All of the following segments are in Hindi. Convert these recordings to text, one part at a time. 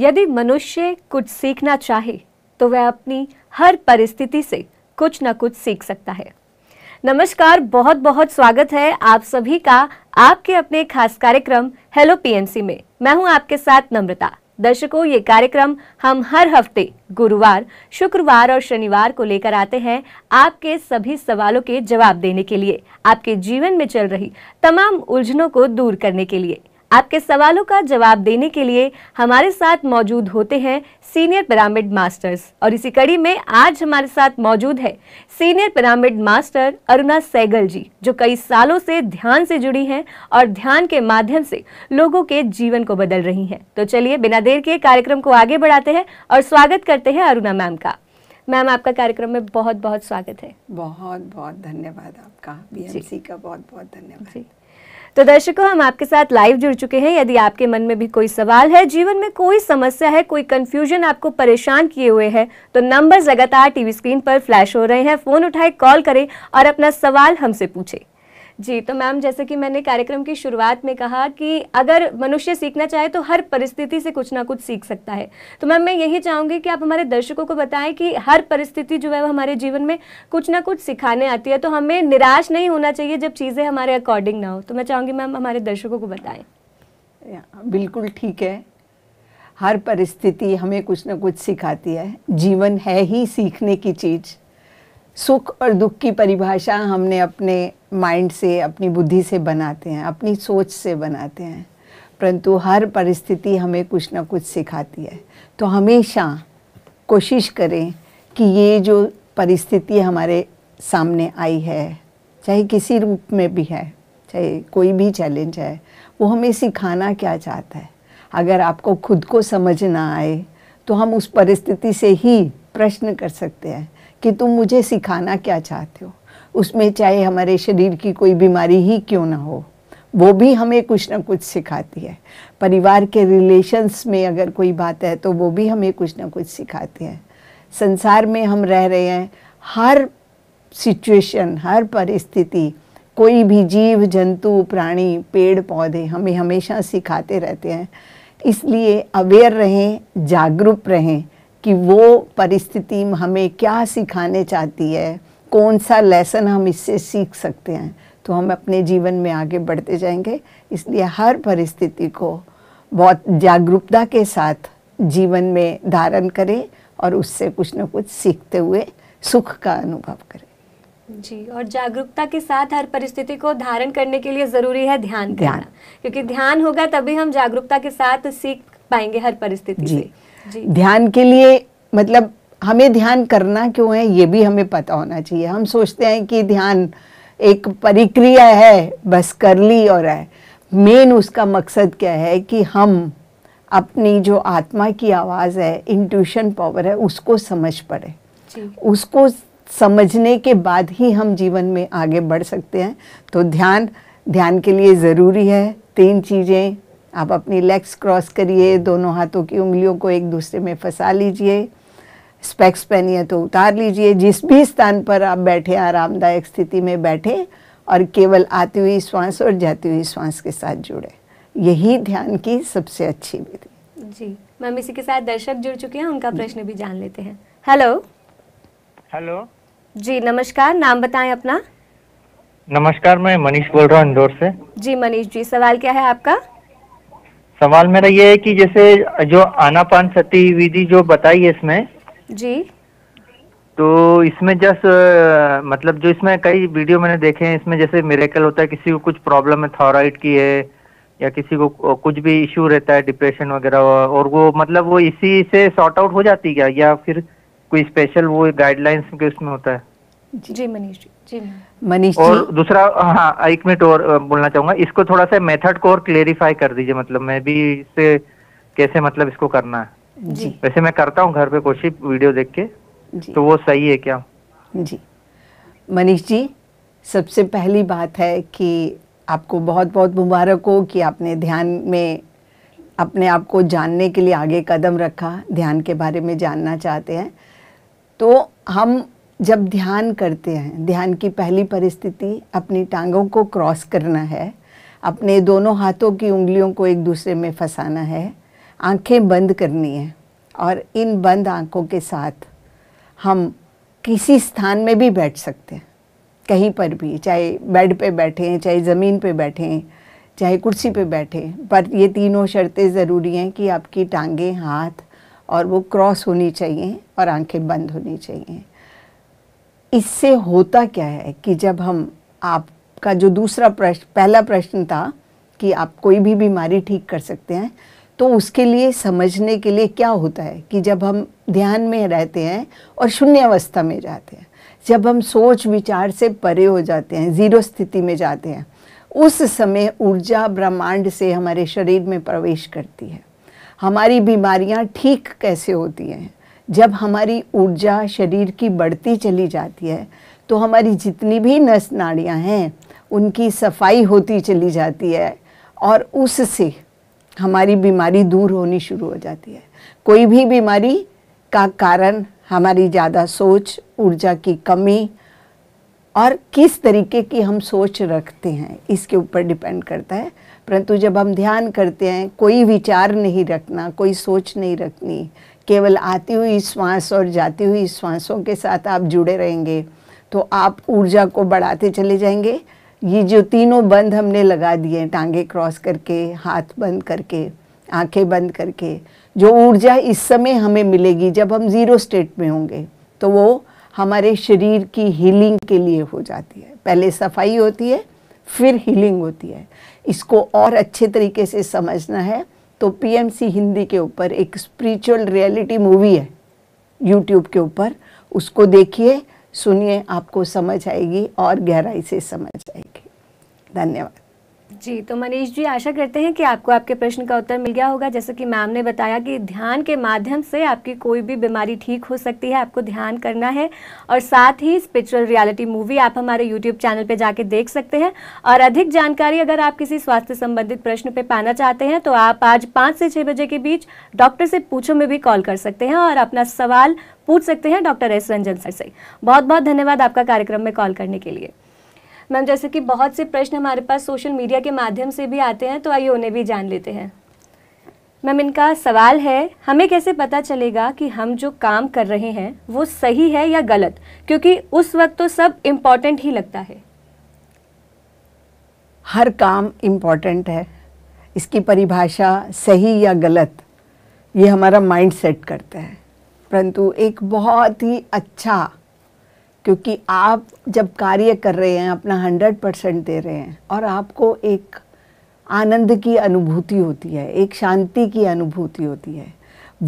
यदि मनुष्य कुछ सीखना चाहे तो वह अपनी हर परिस्थिति से कुछ ना कुछ सीख सकता है नमस्कार बहुत बहुत स्वागत है आप सभी का आपके अपने खास कार्यक्रम हेलो पीएमसी में मैं हूं आपके साथ नम्रता दर्शकों ये कार्यक्रम हम हर हफ्ते गुरुवार शुक्रवार और शनिवार को लेकर आते हैं आपके सभी सवालों के जवाब देने के लिए आपके जीवन में चल रही तमाम उलझनों को दूर करने के लिए आपके सवालों का जवाब देने के लिए हमारे साथ मौजूद होते हैं सीनियर पिरामिड मास्टर्स और इसी कड़ी में आज हमारे साथ मौजूद है senior pyramid master Aruna Sehgal ji जो कई सालों से ध्यान से जुड़ी हैं और ध्यान के माध्यम से लोगों के जीवन को बदल रही हैं तो चलिए बिना देर के कार्यक्रम को आगे बढ़ाते हैं और स्वागत करते हैं अरुणा मैम का मैम आपका कार्यक्रम में बहुत बहुत स्वागत है बहुत बहुत धन्यवाद आपका का बहुत बहुत धन्यवाद तो दर्शकों हम आपके साथ लाइव जुड़ चुके हैं यदि आपके मन में भी कोई सवाल है जीवन में कोई समस्या है कोई कंफ्यूजन आपको परेशान किए हुए है तो नंबर लगातार टीवी स्क्रीन पर फ्लैश हो रहे हैं फोन उठाए कॉल करें और अपना सवाल हमसे पूछें जी तो मैम जैसे कि मैंने कार्यक्रम की शुरुआत में कहा कि अगर मनुष्य सीखना चाहे तो हर परिस्थिति से कुछ ना कुछ सीख सकता है तो मैम मैं यही चाहूँगी कि आप हमारे दर्शकों को बताएं कि हर परिस्थिति जो है वो हमारे जीवन में कुछ ना कुछ सिखाने आती है तो हमें निराश नहीं होना चाहिए जब चीज़ें हमारे अकॉर्डिंग ना हो तो मैं चाहूँगी मैम हमारे दर्शकों को बताएं बिल्कुल ठीक है हर परिस्थिति हमें कुछ ना कुछ सिखाती है जीवन है ही सीखने की चीज़ सुख और दुख की परिभाषा हमने अपने माइंड से अपनी बुद्धि से बनाते हैं अपनी सोच से बनाते हैं परंतु हर परिस्थिति हमें कुछ ना कुछ सिखाती है तो हमेशा कोशिश करें कि ये जो परिस्थिति हमारे सामने आई है चाहे किसी रूप में भी है चाहे कोई भी चैलेंज है वो हमें सिखाना क्या चाहता है अगर आपको खुद को समझ ना आए तो हम उस परिस्थिति से ही प्रश्न कर सकते हैं कि तुम मुझे सिखाना क्या चाहते हो उसमें चाहे हमारे शरीर की कोई बीमारी ही क्यों ना हो वो भी हमें कुछ ना कुछ सिखाती है परिवार के रिलेशन्स में अगर कोई बात है तो वो भी हमें कुछ ना कुछ सिखाती है संसार में हम रह रहे हैं हर सिचुएशन हर परिस्थिति कोई भी जीव जंतु प्राणी पेड़ पौधे हमें हमेशा सिखाते रहते हैं इसलिए अवेयर रहें जागरूक रहें कि वो परिस्थिति हमें क्या सिखाने चाहती है कौन सा लेसन हम इससे सीख सकते हैं तो हम अपने जीवन में आगे बढ़ते जाएंगे इसलिए हर परिस्थिति को बहुत जागरूकता के साथ जीवन में धारण करें और उससे कुछ ना कुछ सीखते हुए सुख का अनुभव करें जी और जागरूकता के साथ हर परिस्थिति को धारण करने के लिए ज़रूरी है ध्यान ध्यान क्योंकि ध्यान होगा तभी हम जागरूकता के साथ सीख पाएंगे हर परिस्थिति से ध्यान के लिए मतलब हमें ध्यान करना क्यों है ये भी हमें पता होना चाहिए हम सोचते हैं कि ध्यान एक प्रक्रिया है बस कर ली और है मेन उसका मकसद क्या है कि हम अपनी जो आत्मा की आवाज़ है इंट्यूशन पावर है उसको समझ पड़े उसको समझने के बाद ही हम जीवन में आगे बढ़ सकते हैं तो ध्यान ध्यान के लिए ज़रूरी है तीन चीज़ें आप अपनी लेग्स क्रॉस करिए दोनों हाथों की उंगलियों को एक दूसरे में फंसा लीजिए स्पेक्स पहनिए तो उतार लीजिए जिस भी स्थान पर आप बैठे आरामदायक स्थिति में बैठे और केवल आती हुई श्वास और जाती हुई श्वास के साथ जुड़े यही ध्यान की सबसे अच्छी विधि जी मैम इसी के साथ दर्शक जुड़ चुके हैं उनका प्रश्न भी जान लेते हैं हेलो हेलो जी नमस्कार नाम बताएं अपना नमस्कार मैं मनीष बोल रहा हूँ इंदौर से जी मनीष जी सवाल क्या है आपका सवाल मेरा ये है कि जैसे जो आनापान सती विधि जो बताई है इसमें जी तो इसमें जस्ट मतलब जो इसमें कई वीडियो मैंने देखे हैं इसमें जैसे मेरेकल होता है किसी को कुछ प्रॉब्लम है थायराइड की है या किसी को कुछ भी इश्यू रहता है डिप्रेशन वगैरह और वो मतलब वो इसी से सॉर्ट आउट हो जाती क्या या फिर कोई स्पेशल वो गाइडलाइंस के उसमें होता है मनीष जी और दूसरा हाँ एक मिनट और बोलना चाहूंगा इसको थोड़ा सा मेथड को और क्लेरिफाई कर दीजिए मतलब मैं भी इससे कैसे मतलब इसको करना है जी वैसे मैं करता हूँ घर पे कोशिश वीडियो देख के तो वो सही है क्या जी मनीष जी सबसे पहली बात है कि आपको बहुत बहुत मुबारक हो कि आपने ध्यान में अपने आप को जानने के लिए आगे कदम रखा ध्यान के बारे में जानना चाहते हैं तो हम जब ध्यान करते हैं ध्यान की पहली परिस्थिति अपनी टांगों को क्रॉस करना है अपने दोनों हाथों की उंगलियों को एक दूसरे में फंसाना है आंखें बंद करनी है और इन बंद आंखों के साथ हम किसी स्थान में भी बैठ सकते हैं कहीं पर भी चाहे बेड पे बैठे हैं चाहे ज़मीन पे बैठे हैं चाहे कुर्सी पे बैठे पर ये तीनों शर्तें ज़रूरी हैं कि आपकी टांगें हाथ और वो क्रॉस होनी चाहिए और आंखें बंद होनी चाहिए इससे होता क्या है कि जब हम आपका जो दूसरा प्रश्न पहला प्रश्न था कि आप कोई भी बीमारी ठीक कर सकते हैं तो उसके लिए समझने के लिए क्या होता है कि जब हम ध्यान में रहते हैं और शून्य अवस्था में जाते हैं जब हम सोच विचार से परे हो जाते हैं जीरो स्थिति में जाते हैं उस समय ऊर्जा ब्रह्मांड से हमारे शरीर में प्रवेश करती है हमारी बीमारियां ठीक कैसे होती हैं जब हमारी ऊर्जा शरीर की बढ़ती चली जाती है तो हमारी जितनी भी नस नाड़ियाँ हैं उनकी सफाई होती चली जाती है और उससे हमारी बीमारी दूर होनी शुरू हो जाती है कोई भी बीमारी का कारण हमारी ज़्यादा सोच ऊर्जा की कमी और किस तरीके की हम सोच रखते हैं इसके ऊपर डिपेंड करता है परंतु जब हम ध्यान करते हैं कोई विचार नहीं रखना कोई सोच नहीं रखनी केवल आती हुई श्वास और जाती हुई श्वासों के साथ आप जुड़े रहेंगे तो आप ऊर्जा को बढ़ाते चले जाएंगे ये जो तीनों बंद हमने लगा दिए टांगे क्रॉस करके हाथ बंद करके आंखें बंद करके जो ऊर्जा इस समय हमें मिलेगी जब हम ज़ीरो स्टेट में होंगे तो वो हमारे शरीर की हीलिंग के लिए हो जाती है पहले सफाई होती है फिर हीलिंग होती है इसको और अच्छे तरीके से समझना है तो पीएमसी हिंदी के ऊपर एक स्पिरिचुअल रियलिटी मूवी है यूट्यूब के ऊपर उसको देखिए सुनिए आपको समझ आएगी और गहराई से समझ आएगी धन्यवाद जी तो मनीष जी आशा करते हैं कि आपको आपके प्रश्न का उत्तर मिल गया होगा जैसे कि मैम ने बताया कि ध्यान के माध्यम से आपकी कोई भी बीमारी ठीक हो सकती है आपको ध्यान करना है और साथ ही स्पिरिचुअल रियलिटी मूवी आप हमारे यूट्यूब चैनल पर जाके देख सकते हैं और अधिक जानकारी अगर आप किसी स्वास्थ्य संबंधित प्रश्न पर पाना चाहते हैं तो आप आज पाँच से छः बजे के बीच डॉक्टर से पूछो में भी कॉल कर सकते हैं और अपना सवाल पूछ सकते हैं डॉक्टर एस रंजन सर से बहुत बहुत धन्यवाद आपका कार्यक्रम में कॉल करने के लिए मैम जैसे कि बहुत से प्रश्न हमारे पास सोशल मीडिया के माध्यम से भी आते हैं तो आइए उन्हें भी जान लेते हैं मैम इनका सवाल है हमें कैसे पता चलेगा कि हम जो काम कर रहे हैं वो सही है या गलत क्योंकि उस वक्त तो सब इम्पॉर्टेंट ही लगता है हर काम इम्पॉर्टेंट है इसकी परिभाषा सही या गलत ये हमारा माइंड सेट करता है परंतु एक बहुत ही अच्छा क्योंकि आप जब कार्य कर रहे हैं अपना हंड्रेड परसेंट दे रहे हैं और आपको एक आनंद की अनुभूति होती है एक शांति की अनुभूति होती है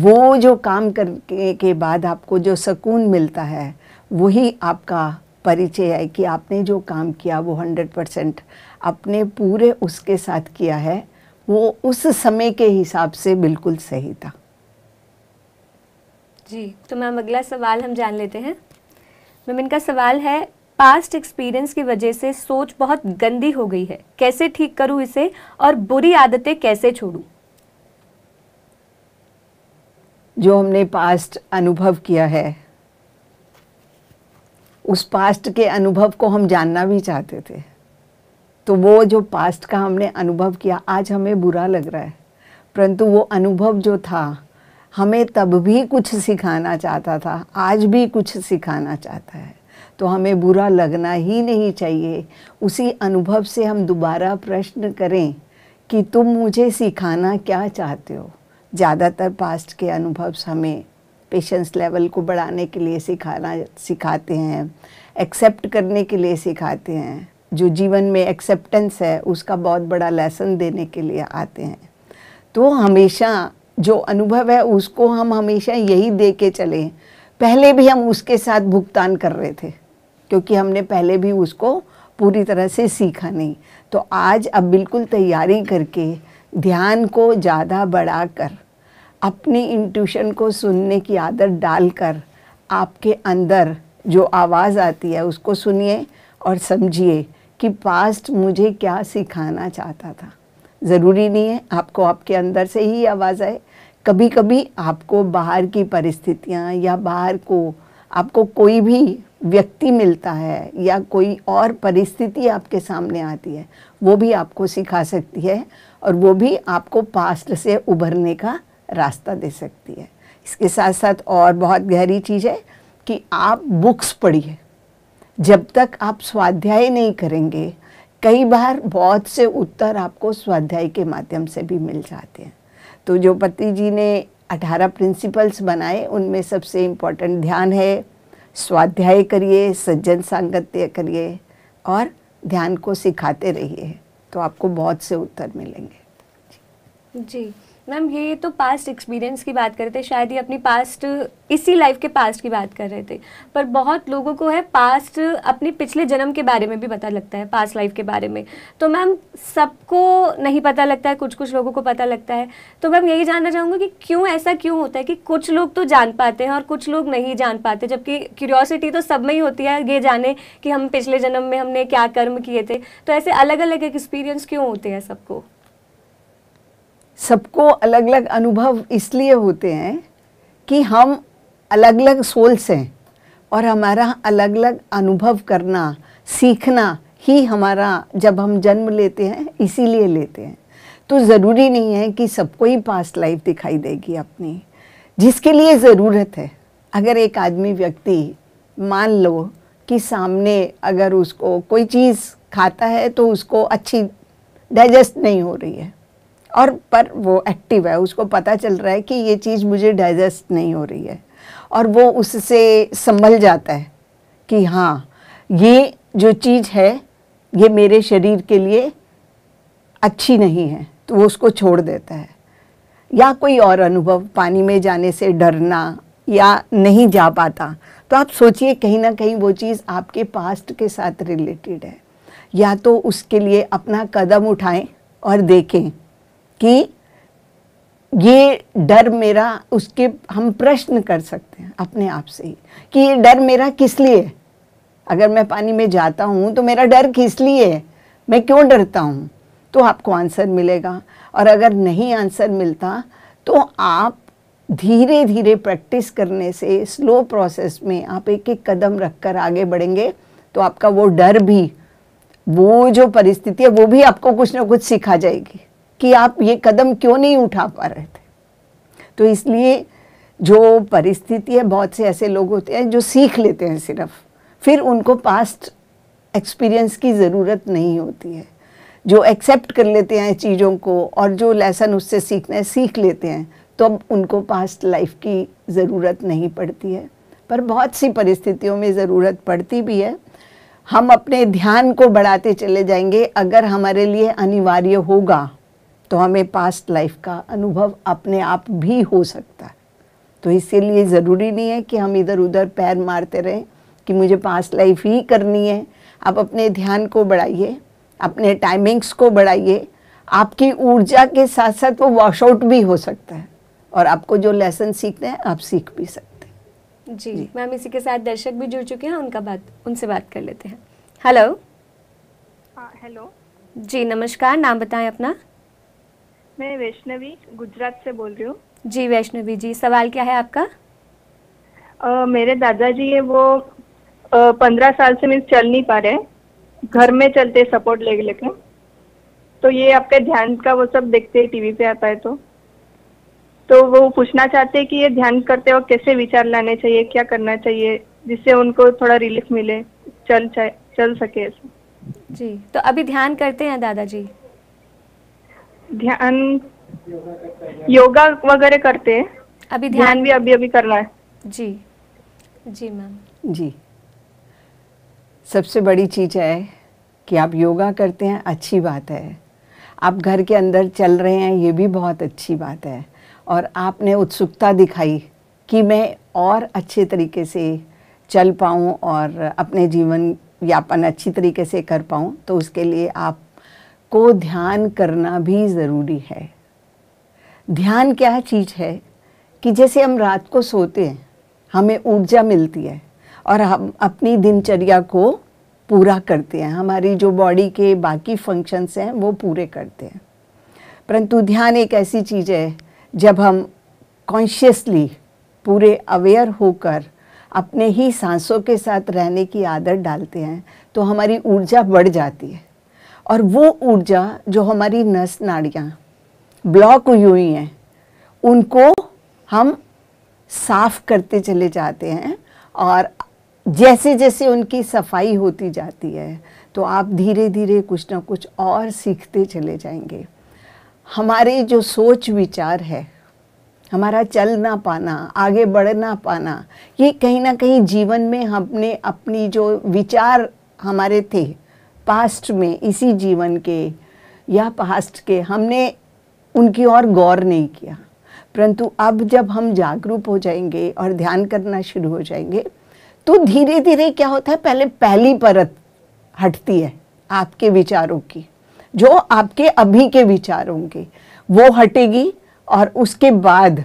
वो जो काम करके के बाद आपको जो सुकून मिलता है वही आपका परिचय है कि आपने जो काम किया वो हंड्रेड परसेंट अपने पूरे उसके साथ किया है वो उस समय के हिसाब से बिल्कुल सही था जी तो मैम अगला सवाल हम जान लेते हैं मैम इनका सवाल है पास्ट एक्सपीरियंस की वजह से सोच बहुत गंदी हो गई है कैसे ठीक करूं इसे और बुरी आदतें कैसे छोड़ू जो हमने पास्ट अनुभव किया है उस पास्ट के अनुभव को हम जानना भी चाहते थे तो वो जो पास्ट का हमने अनुभव किया आज हमें बुरा लग रहा है परंतु वो अनुभव जो था हमें तब भी कुछ सिखाना चाहता था आज भी कुछ सिखाना चाहता है तो हमें बुरा लगना ही नहीं चाहिए उसी अनुभव से हम दोबारा प्रश्न करें कि तुम मुझे सिखाना क्या चाहते हो ज़्यादातर पास्ट के अनुभव हमें पेशेंस लेवल को बढ़ाने के लिए सिखाना सिखाते हैं एक्सेप्ट करने के लिए सिखाते हैं जो जीवन में एक्सेप्टेंस है उसका बहुत बड़ा लेसन देने के लिए आते हैं तो हमेशा जो अनुभव है उसको हम हमेशा यही दे के चले पहले भी हम उसके साथ भुगतान कर रहे थे क्योंकि हमने पहले भी उसको पूरी तरह से सीखा नहीं तो आज अब बिल्कुल तैयारी करके ध्यान को ज़्यादा बढ़ाकर अपनी इंट्यूशन को सुनने की आदत डालकर आपके अंदर जो आवाज़ आती है उसको सुनिए और समझिए कि पास्ट मुझे क्या सिखाना चाहता था ज़रूरी नहीं है आपको आपके अंदर से ही आवाज़ आए कभी कभी आपको बाहर की परिस्थितियाँ या बाहर को आपको कोई भी व्यक्ति मिलता है या कोई और परिस्थिति आपके सामने आती है वो भी आपको सिखा सकती है और वो भी आपको पास्ट से उभरने का रास्ता दे सकती है इसके साथ साथ और बहुत गहरी चीज़ है कि आप बुक्स पढ़िए जब तक आप स्वाध्याय नहीं करेंगे कई बार बहुत से उत्तर आपको स्वाध्याय के माध्यम से भी मिल जाते हैं तो जो पति जी ने 18 प्रिंसिपल्स बनाए उनमें सबसे इम्पोर्टेंट ध्यान है स्वाध्याय करिए सज्जन सांगत्य करिए और ध्यान को सिखाते रहिए तो आपको बहुत से उत्तर मिलेंगे जी मैम ये तो पास्ट एक्सपीरियंस की बात कर रहे थे शायद ये अपनी पास्ट इसी लाइफ के पास्ट की बात कर रहे थे पर बहुत लोगों को है पास्ट अपने पिछले जन्म के बारे में भी पता लगता है पास्ट लाइफ के बारे में तो मैम सबको नहीं पता लगता है कुछ कुछ लोगों को पता लगता है तो मैम यही जानना चाहूँगा कि क्यों ऐसा क्यों होता है कि कुछ लोग तो जान पाते हैं और कुछ लोग नहीं जान पाते जबकि क्यूरियोसिटी तो सब में ही होती है ये जाने कि हम पिछले जन्म में हमने क्या कर्म किए थे तो ऐसे अलग अलग एक्सपीरियंस क्यों होते हैं सबको सबको अलग अलग अनुभव इसलिए होते हैं कि हम अलग अलग सोल्स हैं और हमारा अलग अलग अनुभव करना सीखना ही हमारा जब हम जन्म लेते हैं इसीलिए लेते हैं तो ज़रूरी नहीं है कि सबको ही पास्ट लाइफ दिखाई देगी अपनी जिसके लिए ज़रूरत है अगर एक आदमी व्यक्ति मान लो कि सामने अगर उसको कोई चीज़ खाता है तो उसको अच्छी डाइजेस्ट नहीं हो रही है और पर वो एक्टिव है उसको पता चल रहा है कि ये चीज़ मुझे डाइजेस्ट नहीं हो रही है और वो उससे संभल जाता है कि हाँ ये जो चीज़ है ये मेरे शरीर के लिए अच्छी नहीं है तो वो उसको छोड़ देता है या कोई और अनुभव पानी में जाने से डरना या नहीं जा पाता तो आप सोचिए कहीं ना कहीं वो चीज़ आपके पास्ट के साथ रिलेटेड है या तो उसके लिए अपना कदम उठाएं और देखें कि ये डर मेरा उसके हम प्रश्न कर सकते हैं अपने आप से ही कि ये डर मेरा किस लिए अगर मैं पानी में जाता हूँ तो मेरा डर किस लिए मैं क्यों डरता हूँ तो आपको आंसर मिलेगा और अगर नहीं आंसर मिलता तो आप धीरे धीरे प्रैक्टिस करने से स्लो प्रोसेस में आप एक एक कदम रखकर आगे बढ़ेंगे तो आपका वो डर भी वो जो परिस्थिति है वो भी आपको कुछ ना कुछ सिखा जाएगी कि आप ये कदम क्यों नहीं उठा पा रहे थे तो इसलिए जो परिस्थिति है बहुत से ऐसे लोग होते हैं जो सीख लेते हैं सिर्फ फिर उनको पास्ट एक्सपीरियंस की ज़रूरत नहीं होती है जो एक्सेप्ट कर लेते हैं चीज़ों को और जो लेसन उससे सीखना है सीख लेते हैं तो अब उनको पास्ट लाइफ की ज़रूरत नहीं पड़ती है पर बहुत सी परिस्थितियों में ज़रूरत पड़ती भी है हम अपने ध्यान को बढ़ाते चले जाएंगे अगर हमारे लिए अनिवार्य होगा तो हमें पास्ट लाइफ का अनुभव अपने आप भी हो सकता है तो इसीलिए ज़रूरी नहीं है कि हम इधर उधर पैर मारते रहें कि मुझे पास्ट लाइफ ही करनी है आप अपने ध्यान को बढ़ाइए अपने टाइमिंग्स को बढ़ाइए आपकी ऊर्जा के साथ साथ वो वॉशआउट भी हो सकता है और आपको जो लेसन सीखते हैं आप सीख भी सकते हैं जी, जी। मैम इसी के साथ दर्शक भी जुड़ चुके हैं उनका बात उनसे बात कर लेते हैं हेलो हेलो हाँ, जी नमस्कार नाम बताएं अपना मैं वैष्णवी गुजरात से बोल रही हूँ जी वैष्णवी जी सवाल क्या है आपका आ, मेरे दादाजी है वो पंद्रह साल से मीन्स चल नहीं पा रहे घर में चलते सपोर्ट ले लेके तो ये आपके ध्यान का वो सब देखते हैं टीवी पे आता है तो तो वो पूछना चाहते हैं कि ये ध्यान करते वक्त कैसे विचार लाने चाहिए क्या करना चाहिए जिससे उनको थोड़ा रिलीफ मिले चल चल सके ऐसे जी तो अभी ध्यान करते हैं दादाजी ध्यान योगा वगैरह करते हैं अभी ध्यान, भी अभी अभी करना है जी जी मैम जी सबसे बड़ी चीज़ है कि आप योगा करते हैं अच्छी बात है आप घर के अंदर चल रहे हैं ये भी बहुत अच्छी बात है और आपने उत्सुकता दिखाई कि मैं और अच्छे तरीके से चल पाऊँ और अपने जीवन यापन अच्छी तरीके से कर पाऊँ तो उसके लिए आप को ध्यान करना भी ज़रूरी है ध्यान क्या चीज़ है कि जैसे हम रात को सोते हैं हमें ऊर्जा मिलती है और हम अपनी दिनचर्या को पूरा करते हैं हमारी जो बॉडी के बाकी फंक्शंस हैं वो पूरे करते हैं परंतु ध्यान एक ऐसी चीज़ है जब हम कॉन्शियसली पूरे अवेयर होकर अपने ही सांसों के साथ रहने की आदत डालते हैं तो हमारी ऊर्जा बढ़ जाती है और वो ऊर्जा जो हमारी नस नाड़ियाँ ब्लॉक हुई हुई हैं उनको हम साफ करते चले जाते हैं और जैसे जैसे उनकी सफाई होती जाती है तो आप धीरे धीरे कुछ ना कुछ और सीखते चले जाएंगे हमारे जो सोच विचार है हमारा चल ना पाना आगे बढ़ ना पाना ये कहीं ना कहीं जीवन में हमने अपनी जो विचार हमारे थे पास्ट में इसी जीवन के या पास्ट के हमने उनकी ओर गौर नहीं किया परंतु अब जब हम जागरूक हो जाएंगे और ध्यान करना शुरू हो जाएंगे तो धीरे धीरे क्या होता है पहले पहली परत हटती है आपके विचारों की जो आपके अभी के विचार होंगे वो हटेगी और उसके बाद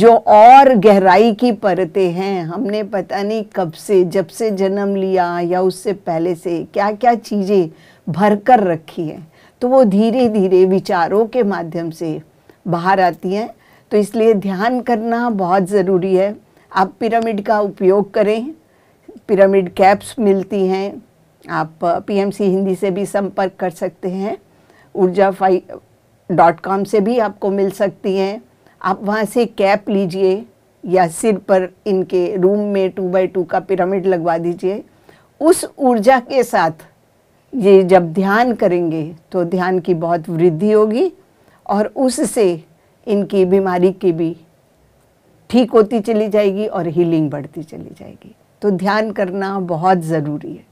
जो और गहराई की परतें हैं हमने पता नहीं कब से जब से जन्म लिया या उससे पहले से क्या क्या चीज़ें भर कर रखी हैं तो वो धीरे धीरे विचारों के माध्यम से बाहर आती हैं तो इसलिए ध्यान करना बहुत ज़रूरी है आप पिरामिड का उपयोग करें पिरामिड कैप्स मिलती हैं आप पीएमसी हिंदी से भी संपर्क कर सकते हैं ऊर्जा फाइ डॉट कॉम से भी आपको मिल सकती हैं आप वहाँ से कैप लीजिए या सिर पर इनके रूम में टू बाई टू का पिरामिड लगवा दीजिए उस ऊर्जा के साथ ये जब ध्यान करेंगे तो ध्यान की बहुत वृद्धि होगी और उससे इनकी बीमारी की भी ठीक होती चली जाएगी और हीलिंग बढ़ती चली जाएगी तो ध्यान करना बहुत ज़रूरी है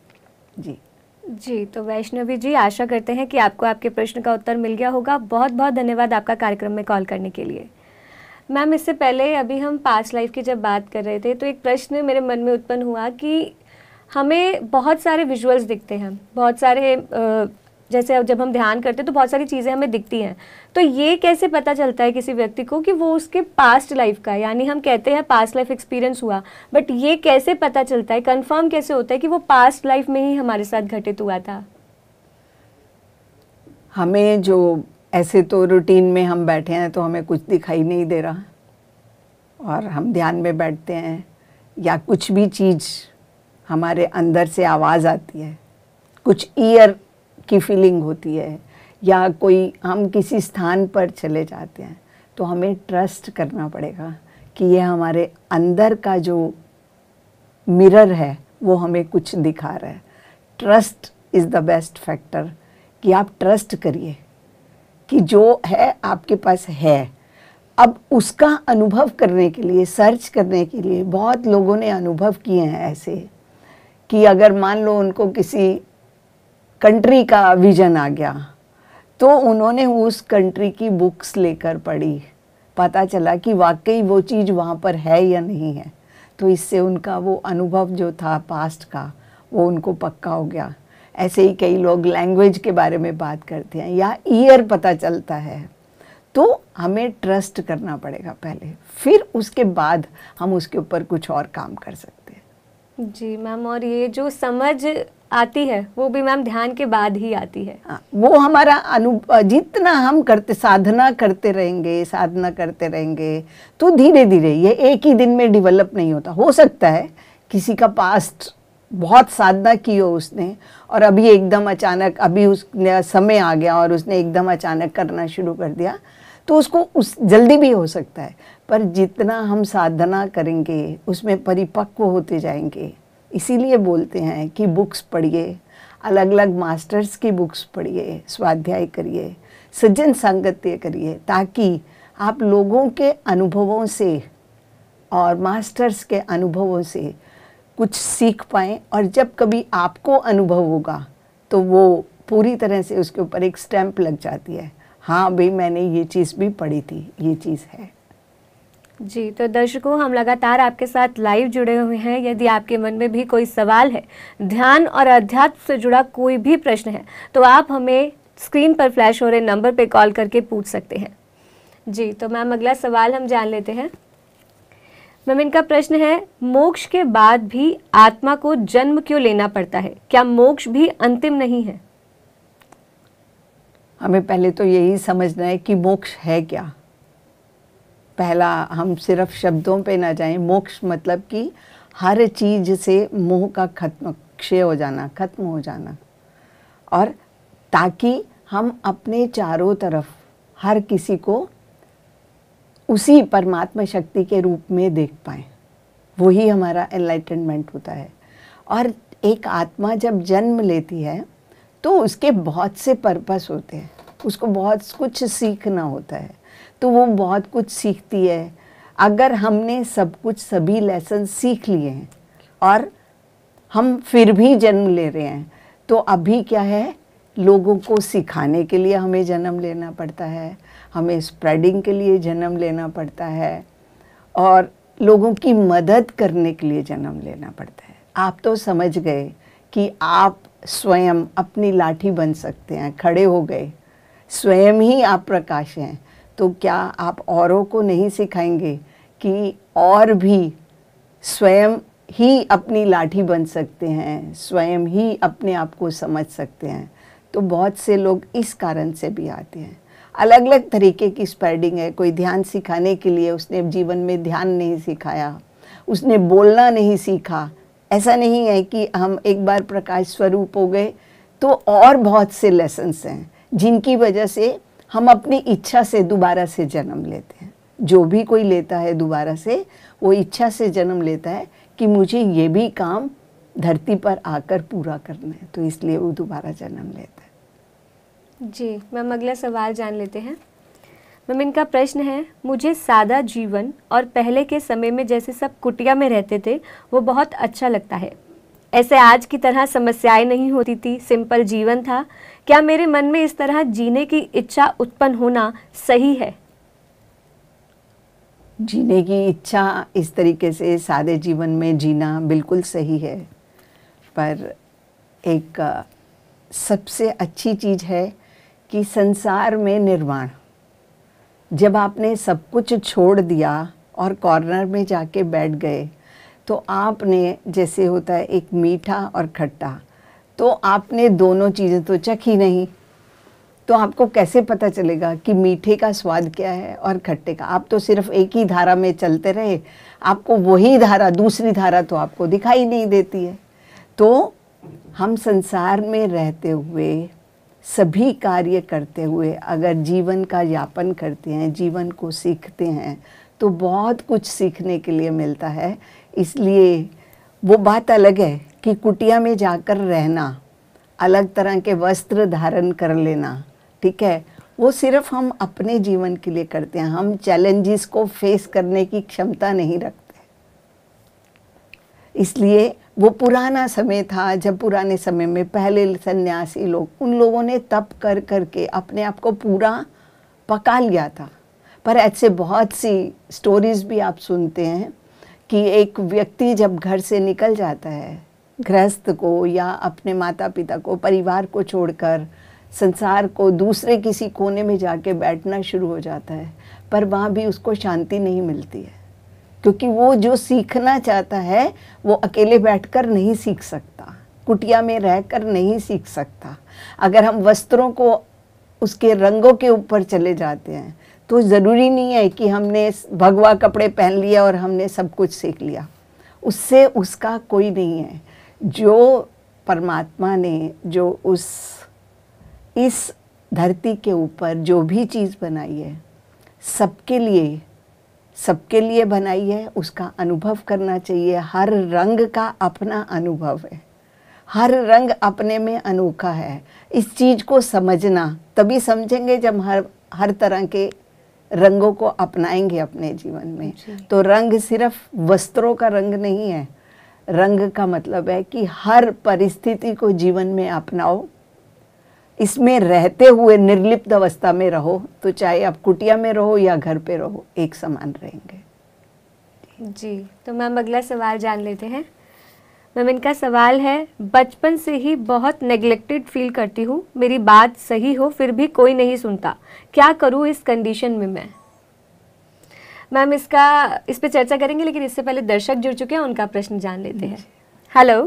जी जी तो वैष्णवी जी आशा करते हैं कि आपको आपके प्रश्न का उत्तर मिल गया होगा बहुत बहुत धन्यवाद आपका कार्यक्रम में कॉल करने के लिए मैम इससे पहले अभी हम पास्ट लाइफ की जब बात कर रहे थे तो एक प्रश्न मेरे मन में उत्पन्न हुआ कि हमें बहुत सारे विजुअल्स दिखते हैं बहुत सारे जैसे जब हम ध्यान करते हैं तो बहुत सारी चीज़ें हमें दिखती हैं तो ये कैसे पता चलता है किसी व्यक्ति को कि वो उसके पास्ट लाइफ का यानी हम कहते हैं पास्ट लाइफ एक्सपीरियंस हुआ बट ये कैसे पता चलता है कंफर्म कैसे होता है कि वो पास्ट लाइफ में ही हमारे साथ घटित हुआ था हमें जो ऐसे तो रूटीन में हम बैठे हैं तो हमें कुछ दिखाई नहीं दे रहा और हम ध्यान में बैठते हैं या कुछ भी चीज़ हमारे अंदर से आवाज़ आती है कुछ ईयर की फीलिंग होती है या कोई हम किसी स्थान पर चले जाते हैं तो हमें ट्रस्ट करना पड़ेगा कि ये हमारे अंदर का जो मिरर है वो हमें कुछ दिखा रहा है trust is the best factor कि आप ट्रस्ट करिए कि जो है आपके पास है अब उसका अनुभव करने के लिए सर्च करने के लिए बहुत लोगों ने अनुभव किए हैं ऐसे कि अगर मान लो उनको किसी कंट्री का विजन आ गया तो उन्होंने उस कंट्री की बुक्स लेकर पढ़ी पता चला कि वाकई वो चीज़ वहाँ पर है या नहीं है तो इससे उनका वो अनुभव जो था पास्ट का वो उनको पक्का हो गया ऐसे ही कई लोग लैंग्वेज के बारे में बात करते हैं या ईयर पता चलता है तो हमें ट्रस्ट करना पड़ेगा पहले फिर उसके बाद हम उसके ऊपर कुछ और काम कर सकते हैं जी मैम और ये जो समझ आती है वो भी मैम ध्यान के बाद ही आती है आ, हाँ, वो हमारा अनु जितना हम करते साधना करते रहेंगे साधना करते रहेंगे तो धीरे धीरे ये एक ही दिन में डेवलप नहीं होता हो सकता है किसी का पास्ट बहुत साधना की हो उसने और अभी एकदम अचानक अभी उसने समय आ गया और उसने एकदम अचानक करना शुरू कर दिया तो उसको उस जल्दी भी हो सकता है पर जितना हम साधना करेंगे उसमें परिपक्व होते जाएंगे इसीलिए बोलते हैं कि बुक्स पढ़िए अलग अलग मास्टर्स की बुक्स पढ़िए स्वाध्याय करिए सज्जन संगत्य करिए ताकि आप लोगों के अनुभवों से और मास्टर्स के अनुभवों से कुछ सीख पाएँ और जब कभी आपको अनुभव होगा तो वो पूरी तरह से उसके ऊपर एक स्टैम्प लग जाती है हाँ भाई मैंने ये चीज़ भी पढ़ी थी ये चीज़ है जी तो दर्शकों हम लगातार आपके साथ लाइव जुड़े हुए हैं यदि आपके मन में भी कोई सवाल है ध्यान और अध्यात्म से जुड़ा कोई भी प्रश्न है तो आप हमें स्क्रीन पर फ्लैश हो रहे नंबर पर कॉल करके पूछ सकते हैं जी तो मैम अगला सवाल हम जान लेते हैं मैम इनका प्रश्न है मोक्ष के बाद भी आत्मा को जन्म क्यों लेना पड़ता है क्या मोक्ष भी अंतिम नहीं है हमें पहले तो यही समझना है कि मोक्ष है क्या पहला हम सिर्फ शब्दों पे ना जाएं मोक्ष मतलब कि हर चीज से मोह का खत्म क्षय हो जाना खत्म हो जाना और ताकि हम अपने चारों तरफ हर किसी को उसी परमात्मा शक्ति के रूप में देख पाएँ वही हमारा एनलाइटनमेंट होता है और एक आत्मा जब जन्म लेती है तो उसके बहुत से पर्पस होते हैं उसको बहुत कुछ सीखना होता है तो वो बहुत कुछ सीखती है अगर हमने सब कुछ सभी लेसन सीख लिए हैं और हम फिर भी जन्म ले रहे हैं तो अभी क्या है लोगों को सिखाने के लिए हमें जन्म लेना पड़ता है हमें स्प्रेडिंग के लिए जन्म लेना पड़ता है और लोगों की मदद करने के लिए जन्म लेना पड़ता है आप तो समझ गए कि आप स्वयं अपनी लाठी बन सकते हैं खड़े हो गए स्वयं ही आप प्रकाश हैं तो क्या आप औरों को नहीं सिखाएंगे कि और भी स्वयं ही अपनी लाठी बन सकते हैं स्वयं ही अपने आप को समझ सकते हैं तो बहुत से लोग इस कारण से भी आते हैं अलग अलग तरीके की स्पेडिंग है कोई ध्यान सिखाने के लिए उसने जीवन में ध्यान नहीं सिखाया उसने बोलना नहीं सीखा ऐसा नहीं है कि हम एक बार प्रकाश स्वरूप हो गए तो और बहुत से लेसन्स हैं जिनकी वजह से हम अपनी इच्छा से दोबारा से जन्म लेते हैं जो भी कोई लेता है दोबारा से वो इच्छा से जन्म लेता है कि मुझे ये भी काम धरती पर आकर पूरा करना है तो इसलिए वो दोबारा जन्म लेता है जी मैम अगला सवाल जान लेते हैं मैम इनका प्रश्न है मुझे सादा जीवन और पहले के समय में जैसे सब कुटिया में रहते थे वो बहुत अच्छा लगता है ऐसे आज की तरह समस्याएं नहीं होती थी सिंपल जीवन था क्या मेरे मन में इस तरह जीने की इच्छा उत्पन्न होना सही है जीने की इच्छा इस तरीके से सादे जीवन में जीना बिल्कुल सही है पर एक सबसे अच्छी चीज़ है कि संसार में निर्वाण जब आपने सब कुछ छोड़ दिया और कॉर्नर में जाके बैठ गए तो आपने जैसे होता है एक मीठा और खट्टा तो आपने दोनों चीज़ें तो चखी नहीं तो आपको कैसे पता चलेगा कि मीठे का स्वाद क्या है और खट्टे का आप तो सिर्फ एक ही धारा में चलते रहे आपको वही धारा दूसरी धारा तो आपको दिखाई नहीं देती है तो हम संसार में रहते हुए सभी कार्य करते हुए अगर जीवन का यापन करते हैं जीवन को सीखते हैं तो बहुत कुछ सीखने के लिए मिलता है इसलिए वो बात अलग है कि कुटिया में जाकर रहना अलग तरह के वस्त्र धारण कर लेना ठीक है वो सिर्फ हम अपने जीवन के लिए करते हैं हम चैलेंजेस को फेस करने की क्षमता नहीं रखते इसलिए वो पुराना समय था जब पुराने समय में पहले सन्यासी लोग उन लोगों ने तप कर कर के अपने आप को पूरा पका लिया था पर ऐसे बहुत सी स्टोरीज़ भी आप सुनते हैं कि एक व्यक्ति जब घर से निकल जाता है गृहस्थ को या अपने माता पिता को परिवार को छोड़कर संसार को दूसरे किसी कोने में जाके बैठना शुरू हो जाता है पर वहाँ भी उसको शांति नहीं मिलती है क्योंकि वो जो सीखना चाहता है वो अकेले बैठकर नहीं सीख सकता कुटिया में रहकर नहीं सीख सकता अगर हम वस्त्रों को उसके रंगों के ऊपर चले जाते हैं तो ज़रूरी नहीं है कि हमने भगवा कपड़े पहन लिया और हमने सब कुछ सीख लिया उससे उसका कोई नहीं है जो परमात्मा ने जो उस इस धरती के ऊपर जो भी चीज़ बनाई है सबके लिए सबके लिए बनाई है उसका अनुभव करना चाहिए हर रंग का अपना अनुभव है हर रंग अपने में अनोखा है इस चीज़ को समझना तभी समझेंगे जब हर हर तरह के रंगों को अपनाएंगे अपने जीवन में तो रंग सिर्फ वस्त्रों का रंग नहीं है रंग का मतलब है कि हर परिस्थिति को जीवन में अपनाओ इसमें रहते हुए निर्लिप्त अवस्था में रहो तो चाहे आप कुटिया में रहो या घर पे रहो एक समान रहेंगे जी तो मैम अगला सवाल जान लेते हैं मैम इनका सवाल है बचपन से ही बहुत नेग्लेक्टेड फील करती हूँ मेरी बात सही हो फिर भी कोई नहीं सुनता क्या करूँ इस कंडीशन में मैं मैम इसका इस पर चर्चा करेंगे लेकिन इससे पहले दर्शक जुड़ चुके हैं उनका प्रश्न जान लेते हैं हेलो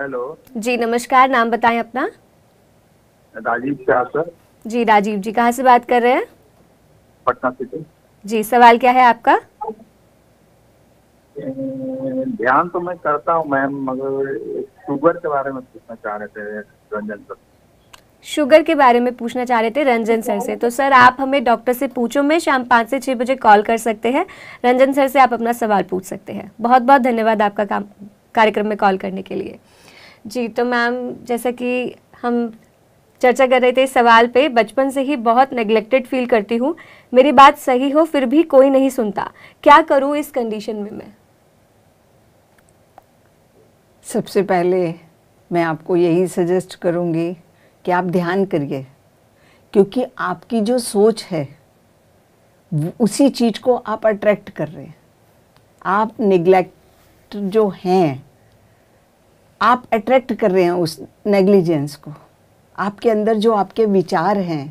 हेलो जी नमस्कार नाम बताएं अपना राजीव सर जी राजीव जी कहाँ से बात कर रहे हैं पटना सिटी जी सवाल क्या है आपका ध्यान तो मैं करता हूँ मैम मगर शुगर के बारे में पूछना चाह रहे थे रंजन सर शुगर के बारे में पूछना चाह रहे थे रंजन सर से तो सर आप हमें डॉक्टर से पूछो में शाम पाँच से छः बजे कॉल कर सकते हैं रंजन सर से आप अपना सवाल पूछ सकते हैं बहुत बहुत धन्यवाद आपका काम कार्यक्रम में कॉल करने के लिए जी तो मैम जैसा कि हम चर्चा कर रहे थे इस सवाल पे बचपन से ही बहुत नेग्लेक्टेड फील करती हूँ मेरी बात सही हो फिर भी कोई नहीं सुनता क्या करूँ इस कंडीशन में मैं सबसे पहले मैं आपको यही सजेस्ट करूँगी कि आप ध्यान करिए क्योंकि आपकी जो सोच है उसी चीज़ को आप अट्रैक्ट कर रहे हैं आप निग्लेक्ट जो हैं आप अट्रैक्ट कर रहे हैं उस नेग्लिजेंस को आपके अंदर जो आपके विचार हैं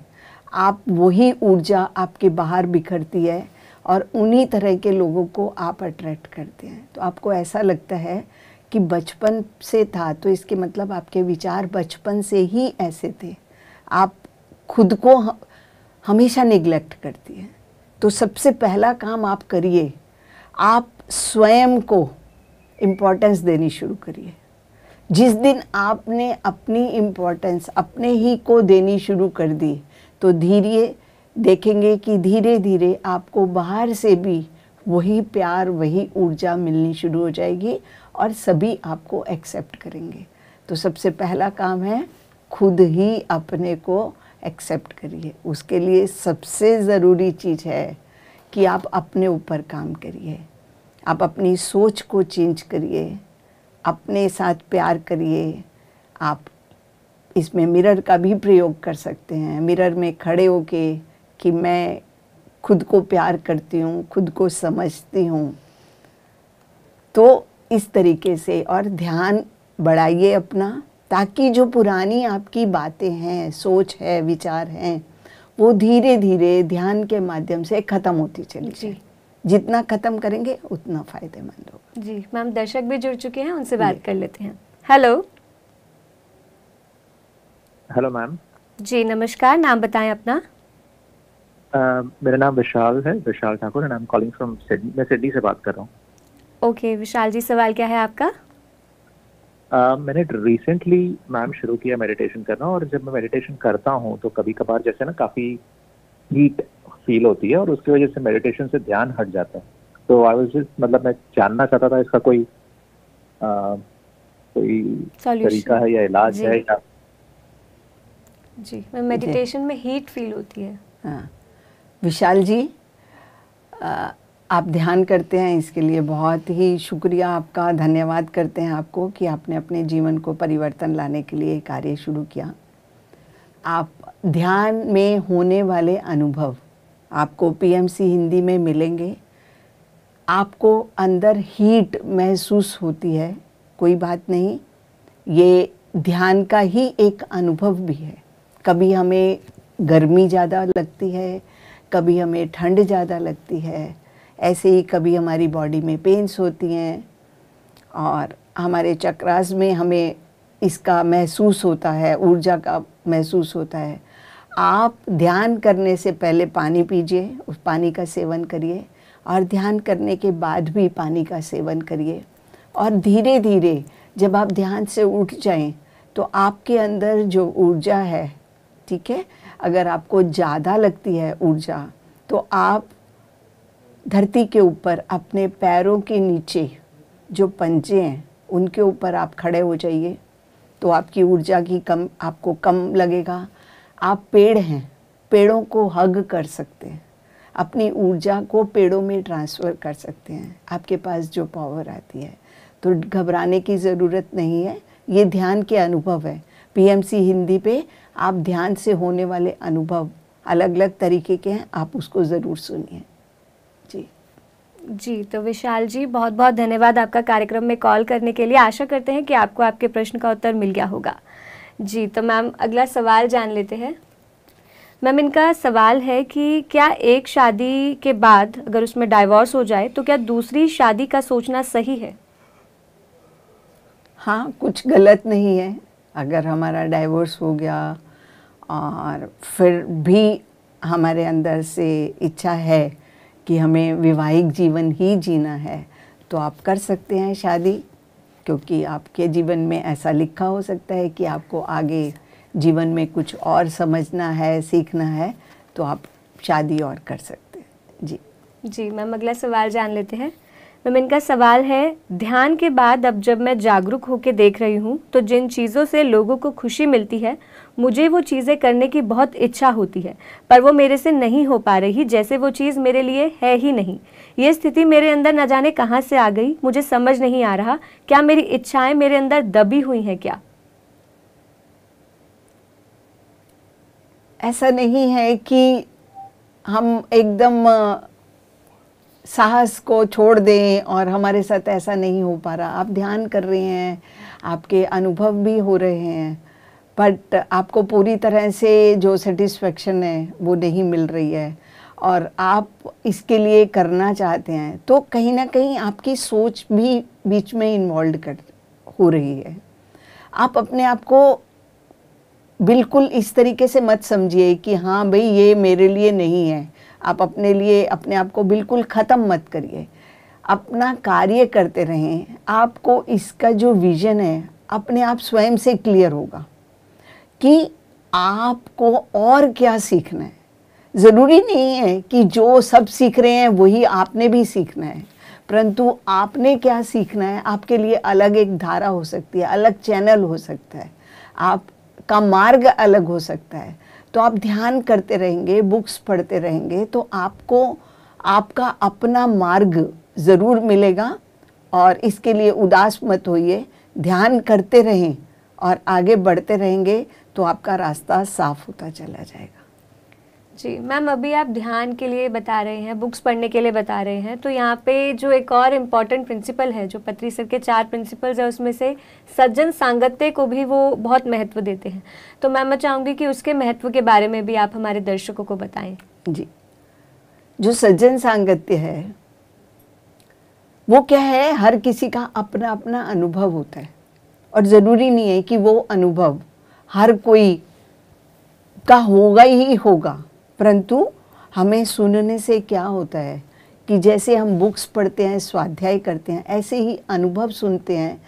आप वही ऊर्जा आपके बाहर बिखरती है और उन्हीं तरह के लोगों को आप अट्रैक्ट करते हैं तो आपको ऐसा लगता है कि बचपन से था तो इसके मतलब आपके विचार बचपन से ही ऐसे थे आप खुद को हमेशा निग्लेक्ट करती हैं तो सबसे पहला काम आप करिए आप स्वयं को इम्पोर्टेंस देनी शुरू करिए जिस दिन आपने अपनी इम्पोर्टेंस अपने ही को देनी शुरू कर दी तो धीरे देखेंगे कि धीरे धीरे आपको बाहर से भी वही प्यार वही ऊर्जा मिलनी शुरू हो जाएगी और सभी आपको एक्सेप्ट करेंगे तो सबसे पहला काम है खुद ही अपने को एक्सेप्ट करिए उसके लिए सबसे ज़रूरी चीज़ है कि आप अपने ऊपर काम करिए आप अपनी सोच को चेंज करिए अपने साथ प्यार करिए आप इसमें मिरर का भी प्रयोग कर सकते हैं मिरर में खड़े के कि मैं खुद को प्यार करती हूँ खुद को समझती हूँ तो इस तरीके से और ध्यान बढ़ाइए अपना ताकि जो पुरानी आपकी बातें हैं सोच है विचार हैं वो धीरे धीरे ध्यान के माध्यम से ख़त्म होती चली जाए जितना खत्म करेंगे उतना फायदेमंद होगा जी मैम दर्शक भी जुड़ चुके हैं उनसे बात कर लेते हैं हेलो हेलो मैम जी नमस्कार नाम बताएं अपना Uh, मेरा नाम विशाल है Vishal Thakur and I am calling from Sydney मैं सिडनी से बात कर रहा हूँ ओके okay, विशाल जी सवाल क्या है आपका uh, मैंने रिसेंटली मैम शुरू किया मेडिटेशन करना और जब मैं मेडिटेशन करता हूँ तो कभी कभार जैसे ना काफ़ी हीट फील होती है और उसकी वजह से मेडिटेशन से ध्यान हट जाता है तो आई वाज जस्ट मतलब मैं जानना चाहता था इसका कोई आ, कोई Solution. तरीका है या इलाज जी. है या जी मैं मेडिटेशन में हीट फील होती है हाँ विशाल जी आ, आप ध्यान करते हैं इसके लिए बहुत ही शुक्रिया आपका धन्यवाद करते हैं आपको कि आपने अपने जीवन को परिवर्तन लाने के लिए कार्य शुरू किया आप ध्यान में होने वाले अनुभव आपको पीएमसी हिंदी में मिलेंगे आपको अंदर हीट महसूस होती है कोई बात नहीं ये ध्यान का ही एक अनुभव भी है कभी हमें गर्मी ज़्यादा लगती है कभी हमें ठंड ज़्यादा लगती है ऐसे ही कभी हमारी बॉडी में पेंस होती हैं और हमारे चक्रास में हमें इसका महसूस होता है ऊर्जा का महसूस होता है आप ध्यान करने से पहले पानी पीजिए उस पानी का सेवन करिए और ध्यान करने के बाद भी पानी का सेवन करिए और धीरे धीरे जब आप ध्यान से उठ जाएं तो आपके अंदर जो ऊर्जा है ठीक है अगर आपको ज़्यादा लगती है ऊर्जा तो आप धरती के ऊपर अपने पैरों के नीचे जो पंजे हैं उनके ऊपर आप खड़े हो जाइए तो आपकी ऊर्जा की कम आपको कम लगेगा आप पेड़ हैं पेड़ों को हग कर सकते हैं अपनी ऊर्जा को पेड़ों में ट्रांसफ़र कर सकते हैं आपके पास जो पावर आती है तो घबराने की ज़रूरत नहीं है ये ध्यान के अनुभव है पीएमसी हिंदी पे आप ध्यान से होने वाले अनुभव अलग अलग तरीके के हैं आप उसको ज़रूर सुनिए जी जी तो विशाल जी बहुत बहुत धन्यवाद आपका कार्यक्रम में कॉल करने के लिए आशा करते हैं कि आपको आपके प्रश्न का उत्तर मिल गया होगा जी तो मैम अगला सवाल जान लेते हैं मैम इनका सवाल है कि क्या एक शादी के बाद अगर उसमें डाइवोर्स हो जाए तो क्या दूसरी शादी का सोचना सही है हाँ कुछ गलत नहीं है अगर हमारा डाइवोर्स हो गया और फिर भी हमारे अंदर से इच्छा है कि हमें विवाहिक जीवन ही जीना है तो आप कर सकते हैं शादी क्योंकि आपके जीवन में ऐसा लिखा हो सकता है कि आपको आगे जीवन में कुछ और समझना है सीखना है तो आप शादी और कर सकते हैं जी जी मैम अगला सवाल जान लेते हैं मैम इनका सवाल है ध्यान के बाद अब जब मैं जागरूक होकर देख रही हूँ तो जिन चीज़ों से लोगों को खुशी मिलती है मुझे वो चीज़ें करने की बहुत इच्छा होती है पर वो मेरे से नहीं हो पा रही जैसे वो चीज़ मेरे लिए है ही नहीं ये स्थिति मेरे अंदर न जाने कहाँ से आ गई मुझे समझ नहीं आ रहा क्या मेरी इच्छाएं मेरे अंदर दबी हुई हैं क्या ऐसा नहीं है कि हम एकदम साहस को छोड़ दें और हमारे साथ ऐसा नहीं हो पा रहा आप ध्यान कर रहे हैं आपके अनुभव भी हो रहे हैं बट आपको पूरी तरह से जो सेटिस्फेक्शन है वो नहीं मिल रही है और आप इसके लिए करना चाहते हैं तो कहीं ना कहीं आपकी सोच भी बीच में इन्वॉल्व कर हो रही है आप अपने आप को बिल्कुल इस तरीके से मत समझिए कि हाँ भाई ये मेरे लिए नहीं है आप अपने लिए अपने आप को बिल्कुल ख़त्म मत करिए अपना कार्य करते रहें आपको इसका जो विज़न है अपने आप स्वयं से क्लियर होगा कि आपको और क्या सीखना है ज़रूरी नहीं है कि जो सब सीख रहे हैं वही आपने भी सीखना है परंतु आपने क्या सीखना है आपके लिए अलग एक धारा हो सकती है अलग चैनल हो सकता है आप का मार्ग अलग हो सकता है तो आप ध्यान करते रहेंगे बुक्स पढ़ते रहेंगे तो आपको आपका अपना मार्ग ज़रूर मिलेगा और इसके लिए उदास मत होइए ध्यान करते रहें और आगे बढ़ते रहेंगे तो आपका रास्ता साफ होता चला जाएगा जी मैम अभी आप ध्यान के लिए बता रहे हैं बुक्स पढ़ने के लिए बता रहे हैं तो यहाँ पे जो एक और इम्पॉर्टेंट प्रिंसिपल है जो पत्री सर के चार प्रिंसिपल्स है उसमें से सज्जन सांगत्य को भी वो बहुत महत्व देते हैं तो मैम मैं चाहूँगी कि उसके महत्व के बारे में भी आप हमारे दर्शकों को बताएं जी जो सज्जन सांगत्य है वो क्या है हर किसी का अपना अपना अनुभव होता है और ज़रूरी नहीं है कि वो अनुभव हर कोई का होगा ही होगा परंतु हमें सुनने से क्या होता है कि जैसे हम बुक्स पढ़ते हैं स्वाध्याय करते हैं ऐसे ही अनुभव सुनते हैं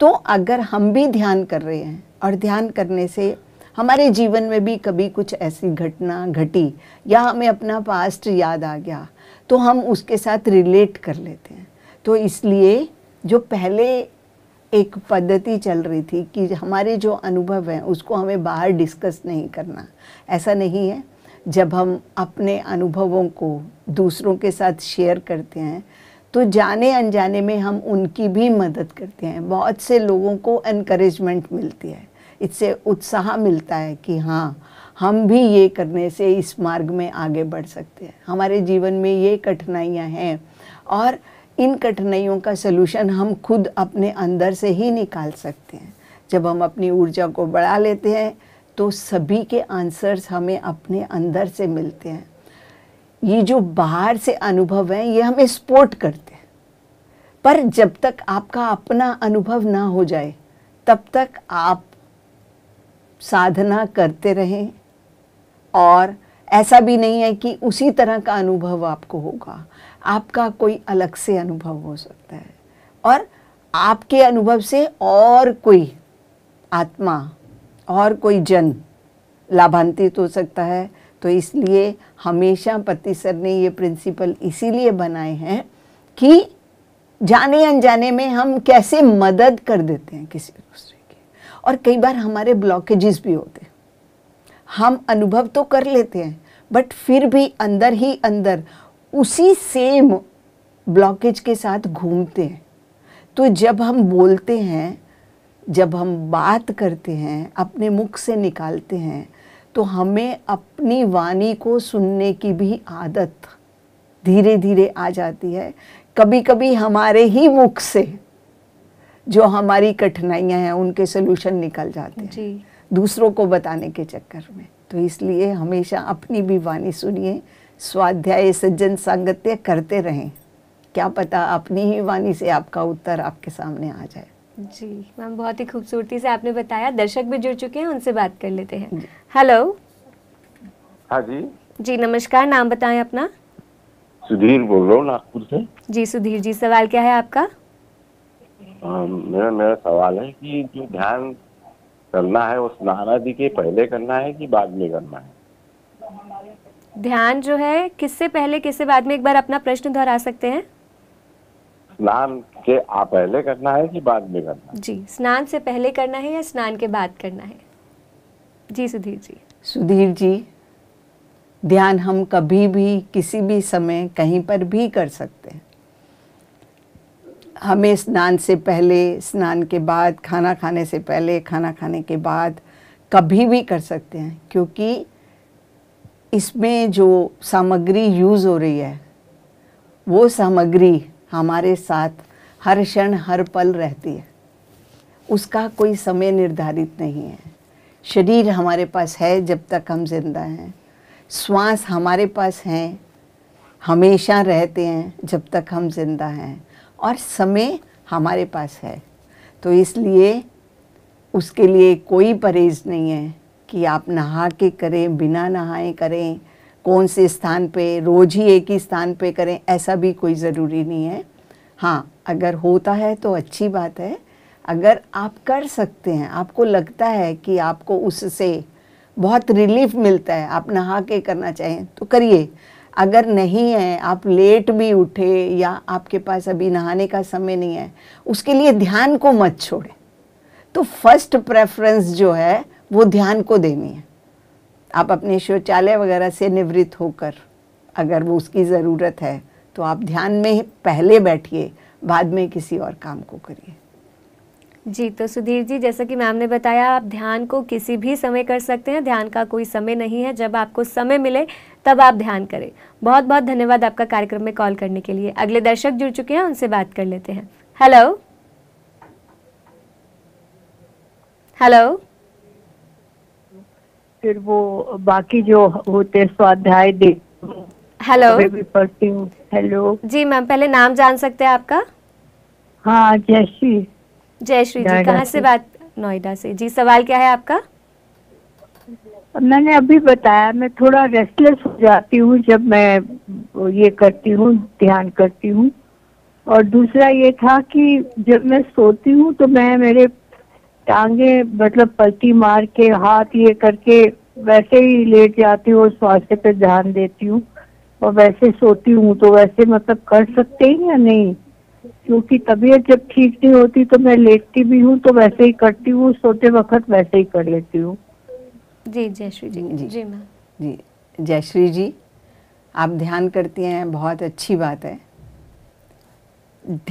तो अगर हम भी ध्यान कर रहे हैं और ध्यान करने से हमारे जीवन में भी कभी कुछ ऐसी घटना घटी या हमें अपना पास्ट याद आ गया तो हम उसके साथ रिलेट कर लेते हैं तो इसलिए जो पहले एक पद्धति चल रही थी कि हमारे जो अनुभव हैं उसको हमें बाहर डिस्कस नहीं करना ऐसा नहीं है जब हम अपने अनुभवों को दूसरों के साथ शेयर करते हैं तो जाने अनजाने में हम उनकी भी मदद करते हैं बहुत से लोगों को इनक्रेजमेंट मिलती है इससे उत्साह मिलता है कि हाँ हम भी ये करने से इस मार्ग में आगे बढ़ सकते हैं हमारे जीवन में ये कठिनाइयाँ हैं और इन कठिनाइयों का सलूशन हम खुद अपने अंदर से ही निकाल सकते हैं जब हम अपनी ऊर्जा को बढ़ा लेते हैं तो सभी के आंसर्स हमें अपने अंदर से मिलते हैं ये जो बाहर से अनुभव हैं ये हमें सपोर्ट करते हैं पर जब तक आपका अपना अनुभव ना हो जाए तब तक आप साधना करते रहें और ऐसा भी नहीं है कि उसी तरह का अनुभव आपको होगा आपका कोई अलग से अनुभव हो सकता है और आपके अनुभव से और कोई आत्मा और कोई जन लाभान्वित हो सकता है तो इसलिए हमेशा पति सर ने ये प्रिंसिपल इसीलिए बनाए हैं कि जाने अनजाने में हम कैसे मदद कर देते हैं किसी दूसरे की और कई बार हमारे ब्लॉकेजेस भी होते हैं हम अनुभव तो कर लेते हैं बट फिर भी अंदर ही अंदर उसी सेम ब्लॉकेज के साथ घूमते हैं तो जब हम बोलते हैं जब हम बात करते हैं अपने मुख से निकालते हैं तो हमें अपनी वाणी को सुनने की भी आदत धीरे धीरे आ जाती है कभी कभी हमारे ही मुख से जो हमारी कठिनाइयाँ हैं उनके सोल्यूशन निकल जाते हैं दूसरों को बताने के चक्कर में तो इसलिए हमेशा अपनी भी वाणी सुनिए स्वाध्याय सज्जन सांगत्य करते रहें क्या पता अपनी ही वाणी से आपका उत्तर आपके सामने आ जाए जी मैम बहुत ही खूबसूरती से आपने बताया दर्शक भी जुड़ चुके हैं उनसे बात कर लेते हैं हेलो हाँ जी जी नमस्कार नाम बताएं अपना सुधीर बोल रहा हूँ नागपुर से जी सुधीर जी सवाल क्या है आपका आ, मेरा मेरा सवाल है कि जो ध्यान करना है वो स्नान आदि के पहले करना है कि बाद में करना है ध्यान जो है किससे पहले किससे बाद में एक बार अपना प्रश्न दोहरा सकते हैं स्नान के आप पहले करना है कि बाद में करना है जी स्नान से पहले करना है या स्नान के बाद करना है जी सुधीर जी सुधीर जी ध्यान हम कभी भी किसी भी समय कहीं पर भी कर सकते हैं हमें स्नान से पहले स्नान के बाद खाना खाने से पहले खाना खाने के बाद कभी भी कर सकते हैं क्योंकि इसमें जो सामग्री यूज़ हो रही है वो सामग्री हमारे साथ हर क्षण हर पल रहती है उसका कोई समय निर्धारित नहीं है शरीर हमारे पास है जब तक हम जिंदा हैं श्वास हमारे पास हैं हमेशा रहते हैं जब तक हम जिंदा हैं और समय हमारे पास है तो इसलिए उसके लिए कोई परहेज नहीं है कि आप नहा के करें बिना नहाए करें कौन से स्थान पे रोज़ ही एक ही स्थान पे करें ऐसा भी कोई ज़रूरी नहीं है हाँ अगर होता है तो अच्छी बात है अगर आप कर सकते हैं आपको लगता है कि आपको उससे बहुत रिलीफ मिलता है आप नहा के करना चाहें तो करिए अगर नहीं है आप लेट भी उठे या आपके पास अभी नहाने का समय नहीं है उसके लिए ध्यान को मत छोड़ें तो फर्स्ट प्रेफरेंस जो है वो ध्यान को देनी है आप अपने शौचालय वगैरह से निवृत्त होकर अगर वो उसकी ज़रूरत है तो आप ध्यान में पहले बैठिए बाद में किसी और काम को करिए जी तो सुधीर जी जैसा कि मैम ने बताया आप ध्यान को किसी भी समय कर सकते हैं ध्यान का कोई समय नहीं है जब आपको समय मिले तब आप ध्यान करें बहुत बहुत धन्यवाद आपका कार्यक्रम में कॉल करने के लिए अगले दर्शक जुड़ चुके हैं उनसे बात कर लेते हैं हेलो हेलो फिर वो बाकी जो होते स्वाध्याय हेलो हेलो जी मैम पहले नाम जान सकते हैं आपका हाँ जय श्री जय श्री जी कहाँ से बात नोएडा से जी सवाल क्या है आपका मैंने अभी बताया मैं थोड़ा रेस्टलेस हो जाती हूँ जब मैं ये करती हूँ ध्यान करती हूँ और दूसरा ये था कि जब मैं सोती हूँ तो मैं मेरे टांगे मतलब पलटी मार के हाथ ये करके वैसे ही लेट जाती हूँ स्वास्थ्य पे ध्यान देती हूँ और वैसे सोती हूँ तो वैसे मतलब कर सकते हैं या नहीं क्योंकि तबीयत जब ठीक नहीं होती तो मैं लेटती भी हूँ तो वैसे ही करती हूँ सोते वक्त वैसे ही कर लेती हूँ जी श्री जी जी जी मैम जी जयश्री जी आप ध्यान करती हैं बहुत अच्छी बात है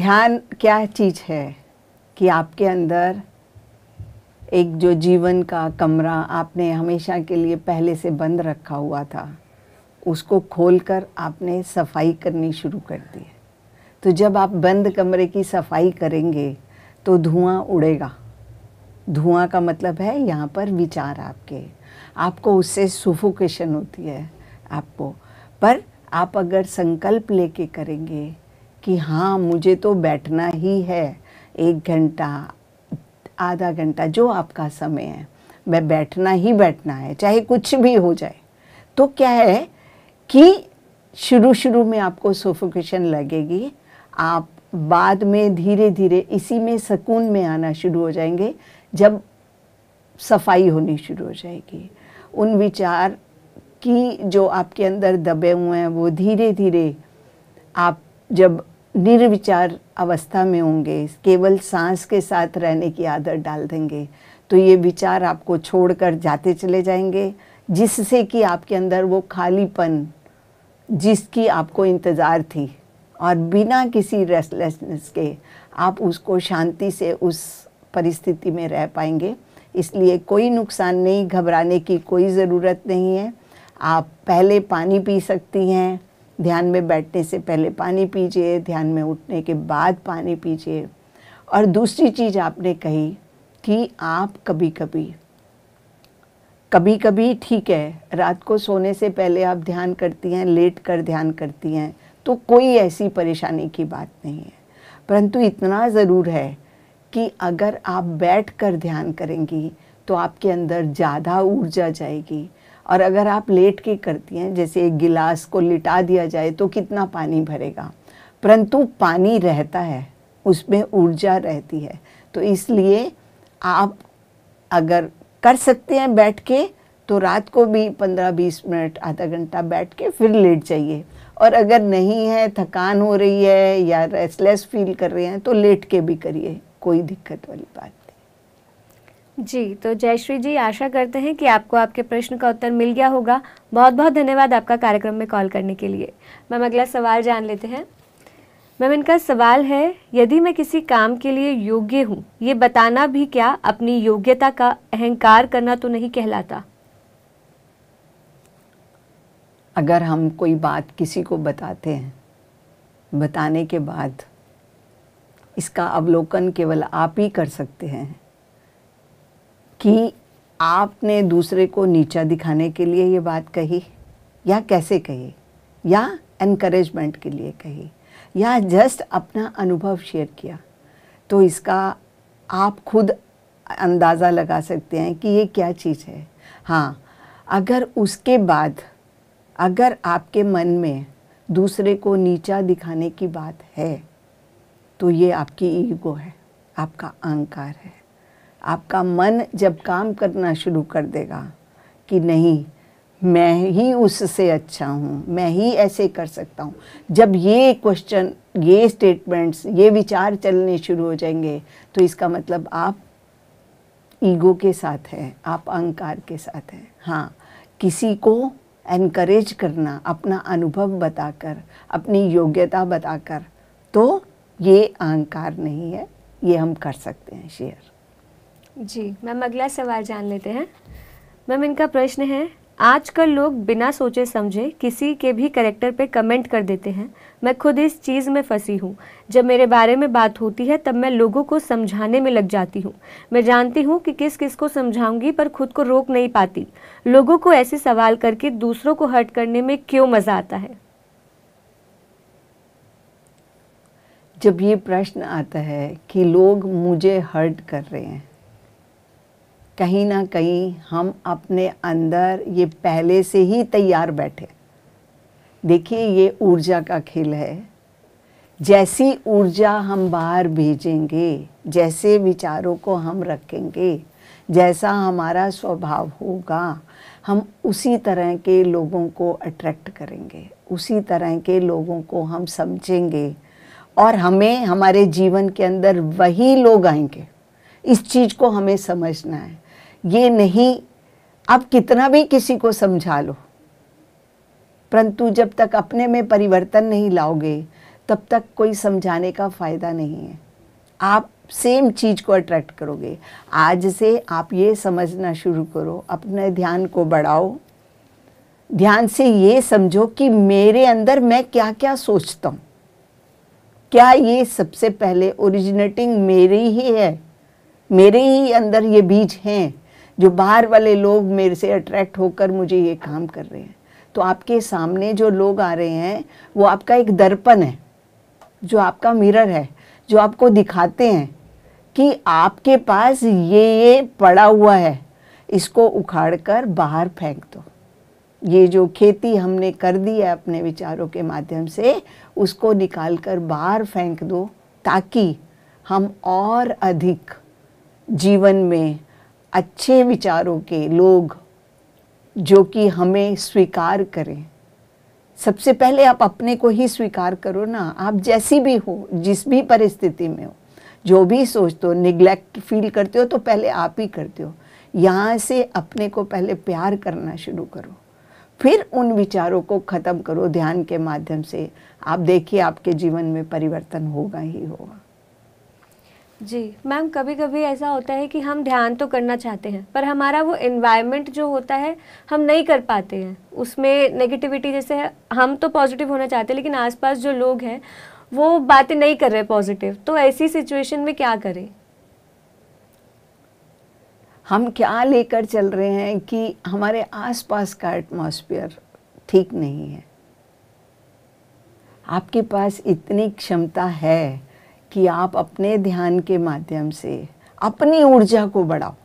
ध्यान क्या चीज़ है कि आपके अंदर एक जो जीवन का कमरा आपने हमेशा के लिए पहले से बंद रखा हुआ था उसको खोलकर आपने सफाई करनी शुरू कर दी है तो जब आप बंद कमरे की सफाई करेंगे तो धुआं उड़ेगा धुआं का मतलब है यहाँ पर विचार आपके आपको उससे सुफोकेशन होती है आपको पर आप अगर संकल्प लेके करेंगे कि हाँ मुझे तो बैठना ही है एक घंटा आधा घंटा जो आपका समय है मैं बैठना ही बैठना है चाहे कुछ भी हो जाए तो क्या है कि शुरू शुरू में आपको सोफोकेशन लगेगी आप बाद में धीरे धीरे इसी में सुकून में आना शुरू हो जाएंगे जब सफाई होनी शुरू हो जाएगी उन विचार की जो आपके अंदर दबे हुए हैं वो धीरे धीरे आप जब निर्विचार अवस्था में होंगे केवल सांस के साथ रहने की आदत डाल देंगे तो ये विचार आपको छोड़कर जाते चले जाएंगे जिससे कि आपके अंदर वो खालीपन जिसकी आपको इंतज़ार थी और बिना किसी रेस्टलेसनेस के आप उसको शांति से उस परिस्थिति में रह पाएंगे इसलिए कोई नुकसान नहीं घबराने की कोई ज़रूरत नहीं है आप पहले पानी पी सकती हैं ध्यान में बैठने से पहले पानी पीजिए ध्यान में उठने के बाद पानी पीजिए और दूसरी चीज़ आपने कही कि आप कभी कभी कभी कभी ठीक है रात को सोने से पहले आप ध्यान करती हैं लेट कर ध्यान करती हैं तो कोई ऐसी परेशानी की बात नहीं है परंतु इतना ज़रूर है कि अगर आप बैठ कर ध्यान करेंगी तो आपके अंदर ज़्यादा ऊर्जा जाएगी और अगर आप लेट के करती हैं जैसे एक गिलास को लिटा दिया जाए तो कितना पानी भरेगा परंतु पानी रहता है उसमें ऊर्जा रहती है तो इसलिए आप अगर कर सकते हैं बैठ के तो रात को भी 15-20 मिनट आधा घंटा बैठ के फिर लेट जाइए और अगर नहीं है थकान हो रही है या रेस्टलेस फील कर रहे हैं तो लेट के भी करिए कोई दिक्कत वाली बात जी तो जयश्री जी आशा करते हैं कि आपको आपके प्रश्न का उत्तर मिल गया होगा बहुत बहुत धन्यवाद आपका कार्यक्रम में कॉल करने के लिए मैम अगला सवाल जान लेते हैं मैम इनका सवाल है यदि मैं किसी काम के लिए योग्य हूँ ये बताना भी क्या अपनी योग्यता का अहंकार करना तो नहीं कहलाता अगर हम कोई बात किसी को बताते हैं बताने के बाद इसका अवलोकन केवल आप ही कर सकते हैं कि आपने दूसरे को नीचा दिखाने के लिए ये बात कही या कैसे कही या इनक्रेजमेंट के लिए कही या जस्ट अपना अनुभव शेयर किया तो इसका आप खुद अंदाज़ा लगा सकते हैं कि ये क्या चीज़ है हाँ अगर उसके बाद अगर आपके मन में दूसरे को नीचा दिखाने की बात है तो ये आपकी ईगो है आपका अहंकार है आपका मन जब काम करना शुरू कर देगा कि नहीं मैं ही उससे अच्छा हूँ मैं ही ऐसे कर सकता हूँ जब ये क्वेश्चन ये स्टेटमेंट्स ये विचार चलने शुरू हो जाएंगे तो इसका मतलब आप ईगो के साथ हैं आप अहंकार के साथ हैं हाँ किसी को एनकरेज करना अपना अनुभव बताकर अपनी योग्यता बताकर तो ये अहंकार नहीं है ये हम कर सकते हैं शेयर जी मैम अगला सवाल जान लेते हैं मैम इनका प्रश्न है आजकल लोग बिना सोचे समझे किसी के भी करेक्टर पे कमेंट कर देते हैं मैं खुद इस चीज़ में फंसी हूँ जब मेरे बारे में बात होती है तब मैं लोगों को समझाने में लग जाती हूँ मैं जानती हूँ कि किस किस को समझाऊंगी पर खुद को रोक नहीं पाती लोगों को ऐसे सवाल करके दूसरों को हर्ट करने में क्यों मज़ा आता है जब ये प्रश्न आता है कि लोग मुझे हर्ट कर रहे हैं कहीं ना कहीं हम अपने अंदर ये पहले से ही तैयार बैठे देखिए ये ऊर्जा का खेल है जैसी ऊर्जा हम बाहर भेजेंगे जैसे विचारों को हम रखेंगे जैसा हमारा स्वभाव होगा हम उसी तरह के लोगों को अट्रैक्ट करेंगे उसी तरह के लोगों को हम समझेंगे और हमें हमारे जीवन के अंदर वही लोग आएंगे इस चीज़ को हमें समझना है ये नहीं आप कितना भी किसी को समझा लो परंतु जब तक अपने में परिवर्तन नहीं लाओगे तब तक कोई समझाने का फ़ायदा नहीं है आप सेम चीज़ को अट्रैक्ट करोगे आज से आप ये समझना शुरू करो अपने ध्यान को बढ़ाओ ध्यान से ये समझो कि मेरे अंदर मैं क्या क्या सोचता हूँ क्या ये सबसे पहले ओरिजिनेटिंग मेरी ही है मेरे ही अंदर ये बीज हैं जो बाहर वाले लोग मेरे से अट्रैक्ट होकर मुझे ये काम कर रहे हैं तो आपके सामने जो लोग आ रहे हैं वो आपका एक दर्पण है जो आपका मिरर है जो आपको दिखाते हैं कि आपके पास ये ये पड़ा हुआ है इसको उखाड़ कर बाहर फेंक दो ये जो खेती हमने कर दी है अपने विचारों के माध्यम से उसको निकाल कर बाहर फेंक दो ताकि हम और अधिक जीवन में अच्छे विचारों के लोग जो कि हमें स्वीकार करें सबसे पहले आप अपने को ही स्वीकार करो ना आप जैसी भी हो जिस भी परिस्थिति में हो जो भी सोचते हो निग्लेक्ट फील करते हो तो पहले आप ही करते हो यहाँ से अपने को पहले प्यार करना शुरू करो फिर उन विचारों को ख़त्म करो ध्यान के माध्यम से आप देखिए आपके जीवन में परिवर्तन होगा ही होगा जी मैम कभी कभी ऐसा होता है कि हम ध्यान तो करना चाहते हैं पर हमारा वो इन्वायरमेंट जो होता है हम नहीं कर पाते हैं उसमें नेगेटिविटी जैसे हम तो पॉजिटिव होना चाहते हैं लेकिन आसपास जो लोग हैं वो बातें नहीं कर रहे पॉजिटिव तो ऐसी सिचुएशन में क्या करें हम क्या लेकर चल रहे हैं कि हमारे आसपास का एटमॉस्फेयर ठीक नहीं है आपके पास इतनी क्षमता है कि आप अपने ध्यान के माध्यम से अपनी ऊर्जा को बढ़ाओ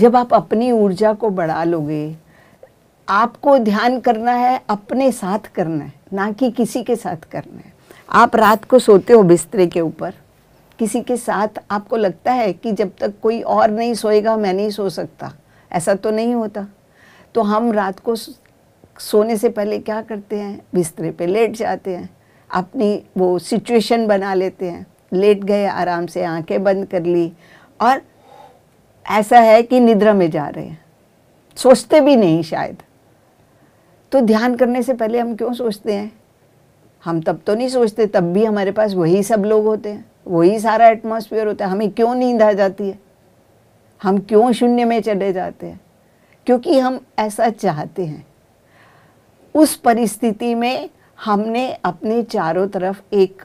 जब आप अपनी ऊर्जा को बढ़ा लोगे आपको ध्यान करना है अपने साथ करना है ना कि किसी के साथ करना है आप रात को सोते हो बिस्तरे के ऊपर किसी के साथ आपको लगता है कि जब तक कोई और नहीं सोएगा मैं नहीं सो सकता ऐसा तो नहीं होता तो हम रात को सोने से पहले क्या करते हैं बिस्तरे पे लेट जाते हैं अपनी वो सिचुएशन बना लेते हैं लेट गए आराम से आंखें बंद कर ली और ऐसा है कि निद्रा में जा रहे हैं सोचते भी नहीं शायद तो ध्यान करने से पहले हम क्यों सोचते हैं हम तब तो नहीं सोचते तब भी हमारे पास वही सब लोग होते हैं वही सारा एटमॉस्फेयर होता है हमें क्यों नींद आ जाती है हम क्यों शून्य में चले जाते हैं क्योंकि हम ऐसा चाहते हैं उस परिस्थिति में हमने अपने चारों तरफ एक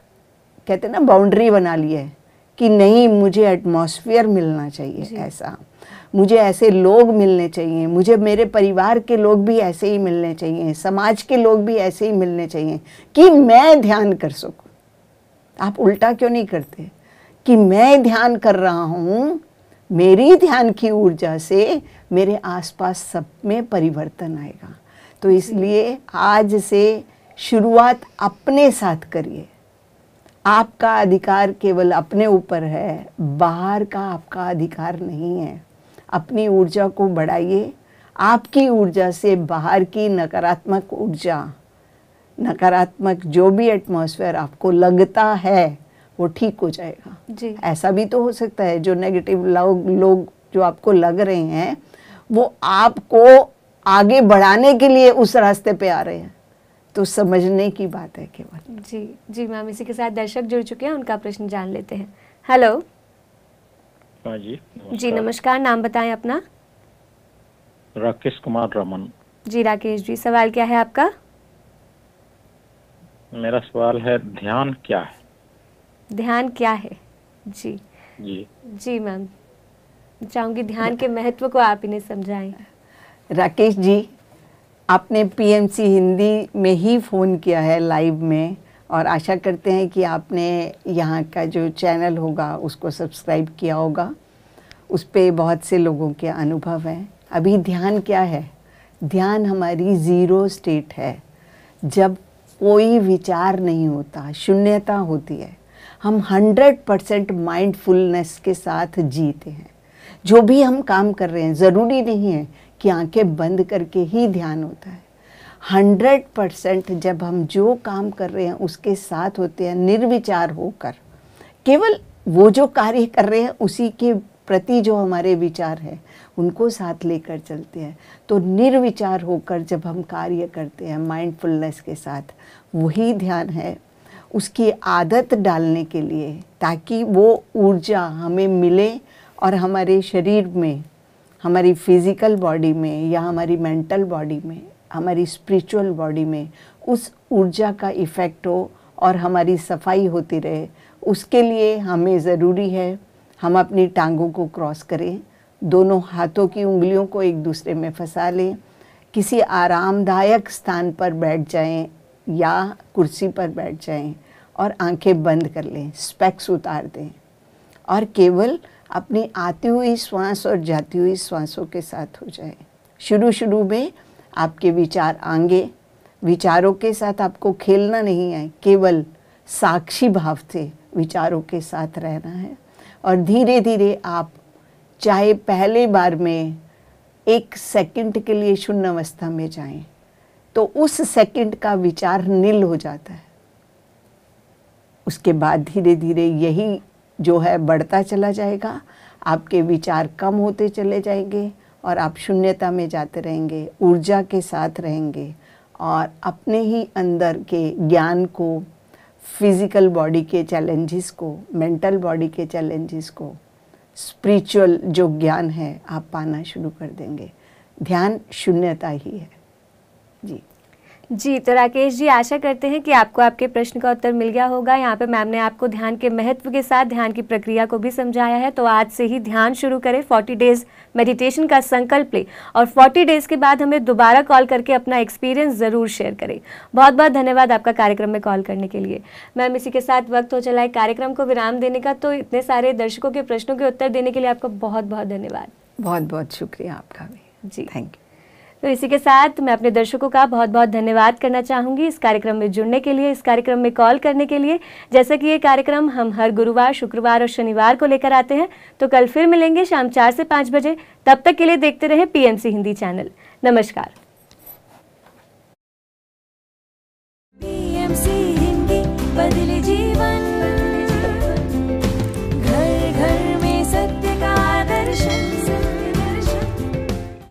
कहते हैं ना बाउंड्री बना ली है कि नहीं मुझे एटमॉस्फेयर मिलना चाहिए ऐसा मुझे ऐसे लोग मिलने चाहिए मुझे मेरे परिवार के लोग भी ऐसे ही मिलने चाहिए समाज के लोग भी ऐसे ही मिलने चाहिए कि मैं ध्यान कर सकूं आप उल्टा क्यों नहीं करते कि मैं ध्यान कर रहा हूँ मेरी ध्यान की ऊर्जा से मेरे आसपास सब में परिवर्तन आएगा तो इसलिए आज से शुरुआत अपने साथ करिए आपका अधिकार केवल अपने ऊपर है बाहर का आपका अधिकार नहीं है अपनी ऊर्जा को बढ़ाइए आपकी ऊर्जा से बाहर की नकारात्मक ऊर्जा नकारात्मक जो भी एटमॉस्फेयर आपको लगता है वो ठीक हो जाएगा जी ऐसा भी तो हो सकता है जो नेगेटिव लोग लोग जो आपको लग रहे हैं वो आपको आगे बढ़ाने के लिए उस रास्ते पे आ रहे हैं तो समझने की बात है केवल जी जी मैम इसी के साथ दर्शक जुड़ चुके हैं उनका प्रश्न जान लेते हैं हेलो हाँ जी नमस्कार। जी नमस्कार नाम बताएं अपना राकेश कुमार रमन जी राकेश जी सवाल क्या है आपका मेरा सवाल है ध्यान क्या है ध्यान क्या है जी जी जी मैम चाहूंगी ध्यान के महत्व को आप इन्हें समझाएं राकेश जी आपने पीएमसी हिंदी में ही फ़ोन किया है लाइव में और आशा करते हैं कि आपने यहाँ का जो चैनल होगा उसको सब्सक्राइब किया होगा उस पर बहुत से लोगों के अनुभव हैं अभी ध्यान क्या है ध्यान हमारी ज़ीरो स्टेट है जब कोई विचार नहीं होता शून्यता होती है हम हंड्रेड परसेंट माइंडफुलनेस के साथ जीते हैं जो भी हम काम कर रहे हैं ज़रूरी नहीं है कि आंखें बंद करके ही ध्यान होता है हंड्रेड परसेंट जब हम जो काम कर रहे हैं उसके साथ होते हैं निर्विचार होकर केवल वो जो कार्य कर रहे हैं उसी के प्रति जो हमारे विचार हैं उनको साथ लेकर चलते हैं तो निर्विचार होकर जब हम कार्य करते हैं माइंडफुलनेस के साथ वही ध्यान है उसकी आदत डालने के लिए ताकि वो ऊर्जा हमें मिले और हमारे शरीर में हमारी फिज़िकल बॉडी में या हमारी मेंटल बॉडी में हमारी स्पिरिचुअल बॉडी में उस ऊर्जा का इफ़ेक्ट हो और हमारी सफाई होती रहे उसके लिए हमें ज़रूरी है हम अपनी टांगों को क्रॉस करें दोनों हाथों की उंगलियों को एक दूसरे में फंसा लें किसी आरामदायक स्थान पर बैठ जाएं या कुर्सी पर बैठ जाएं और आंखें बंद कर लें स्पेक्स उतार दें और केवल अपनी आती हुई श्वास और जाती हुई श्वासों के साथ हो जाए शुरू शुरू में आपके विचार आएंगे विचारों के साथ आपको खेलना नहीं है केवल साक्षी भाव से विचारों के साथ रहना है और धीरे धीरे आप चाहे पहले बार में एक सेकंड के लिए शून्य अवस्था में जाएं तो उस सेकंड का विचार नील हो जाता है उसके बाद धीरे धीरे यही जो है बढ़ता चला जाएगा आपके विचार कम होते चले जाएंगे और आप शून्यता में जाते रहेंगे ऊर्जा के साथ रहेंगे और अपने ही अंदर के ज्ञान को फिज़िकल बॉडी के चैलेंजेस को मेंटल बॉडी के चैलेंजेस को स्पिरिचुअल जो ज्ञान है आप पाना शुरू कर देंगे ध्यान शून्यता ही है जी जी तो राकेश जी आशा करते हैं कि आपको आपके प्रश्न का उत्तर मिल गया होगा यहाँ पे मैम ने आपको ध्यान के महत्व के साथ ध्यान की प्रक्रिया को भी समझाया है तो आज से ही ध्यान शुरू करें 40 डेज मेडिटेशन का संकल्प लें और 40 डेज के बाद हमें दोबारा कॉल करके अपना एक्सपीरियंस ज़रूर शेयर करें बहुत बहुत धन्यवाद आपका कार्यक्रम में कॉल करने के लिए मैम इसी के साथ वक्त हो चला है कार्यक्रम को विराम देने का तो इतने सारे दर्शकों के प्रश्नों के उत्तर देने के लिए आपका बहुत बहुत धन्यवाद बहुत बहुत शुक्रिया आपका भी जी थैंक यू तो इसी के साथ मैं अपने दर्शकों का बहुत बहुत धन्यवाद करना चाहूँगी इस कार्यक्रम में जुड़ने के लिए इस कार्यक्रम में कॉल करने के लिए जैसा कि ये कार्यक्रम हम हर गुरुवार शुक्रवार और शनिवार को लेकर आते हैं तो कल फिर मिलेंगे शाम चार से पाँच बजे तब तक के लिए देखते रहें पीएमसी हिंदी चैनल नमस्कार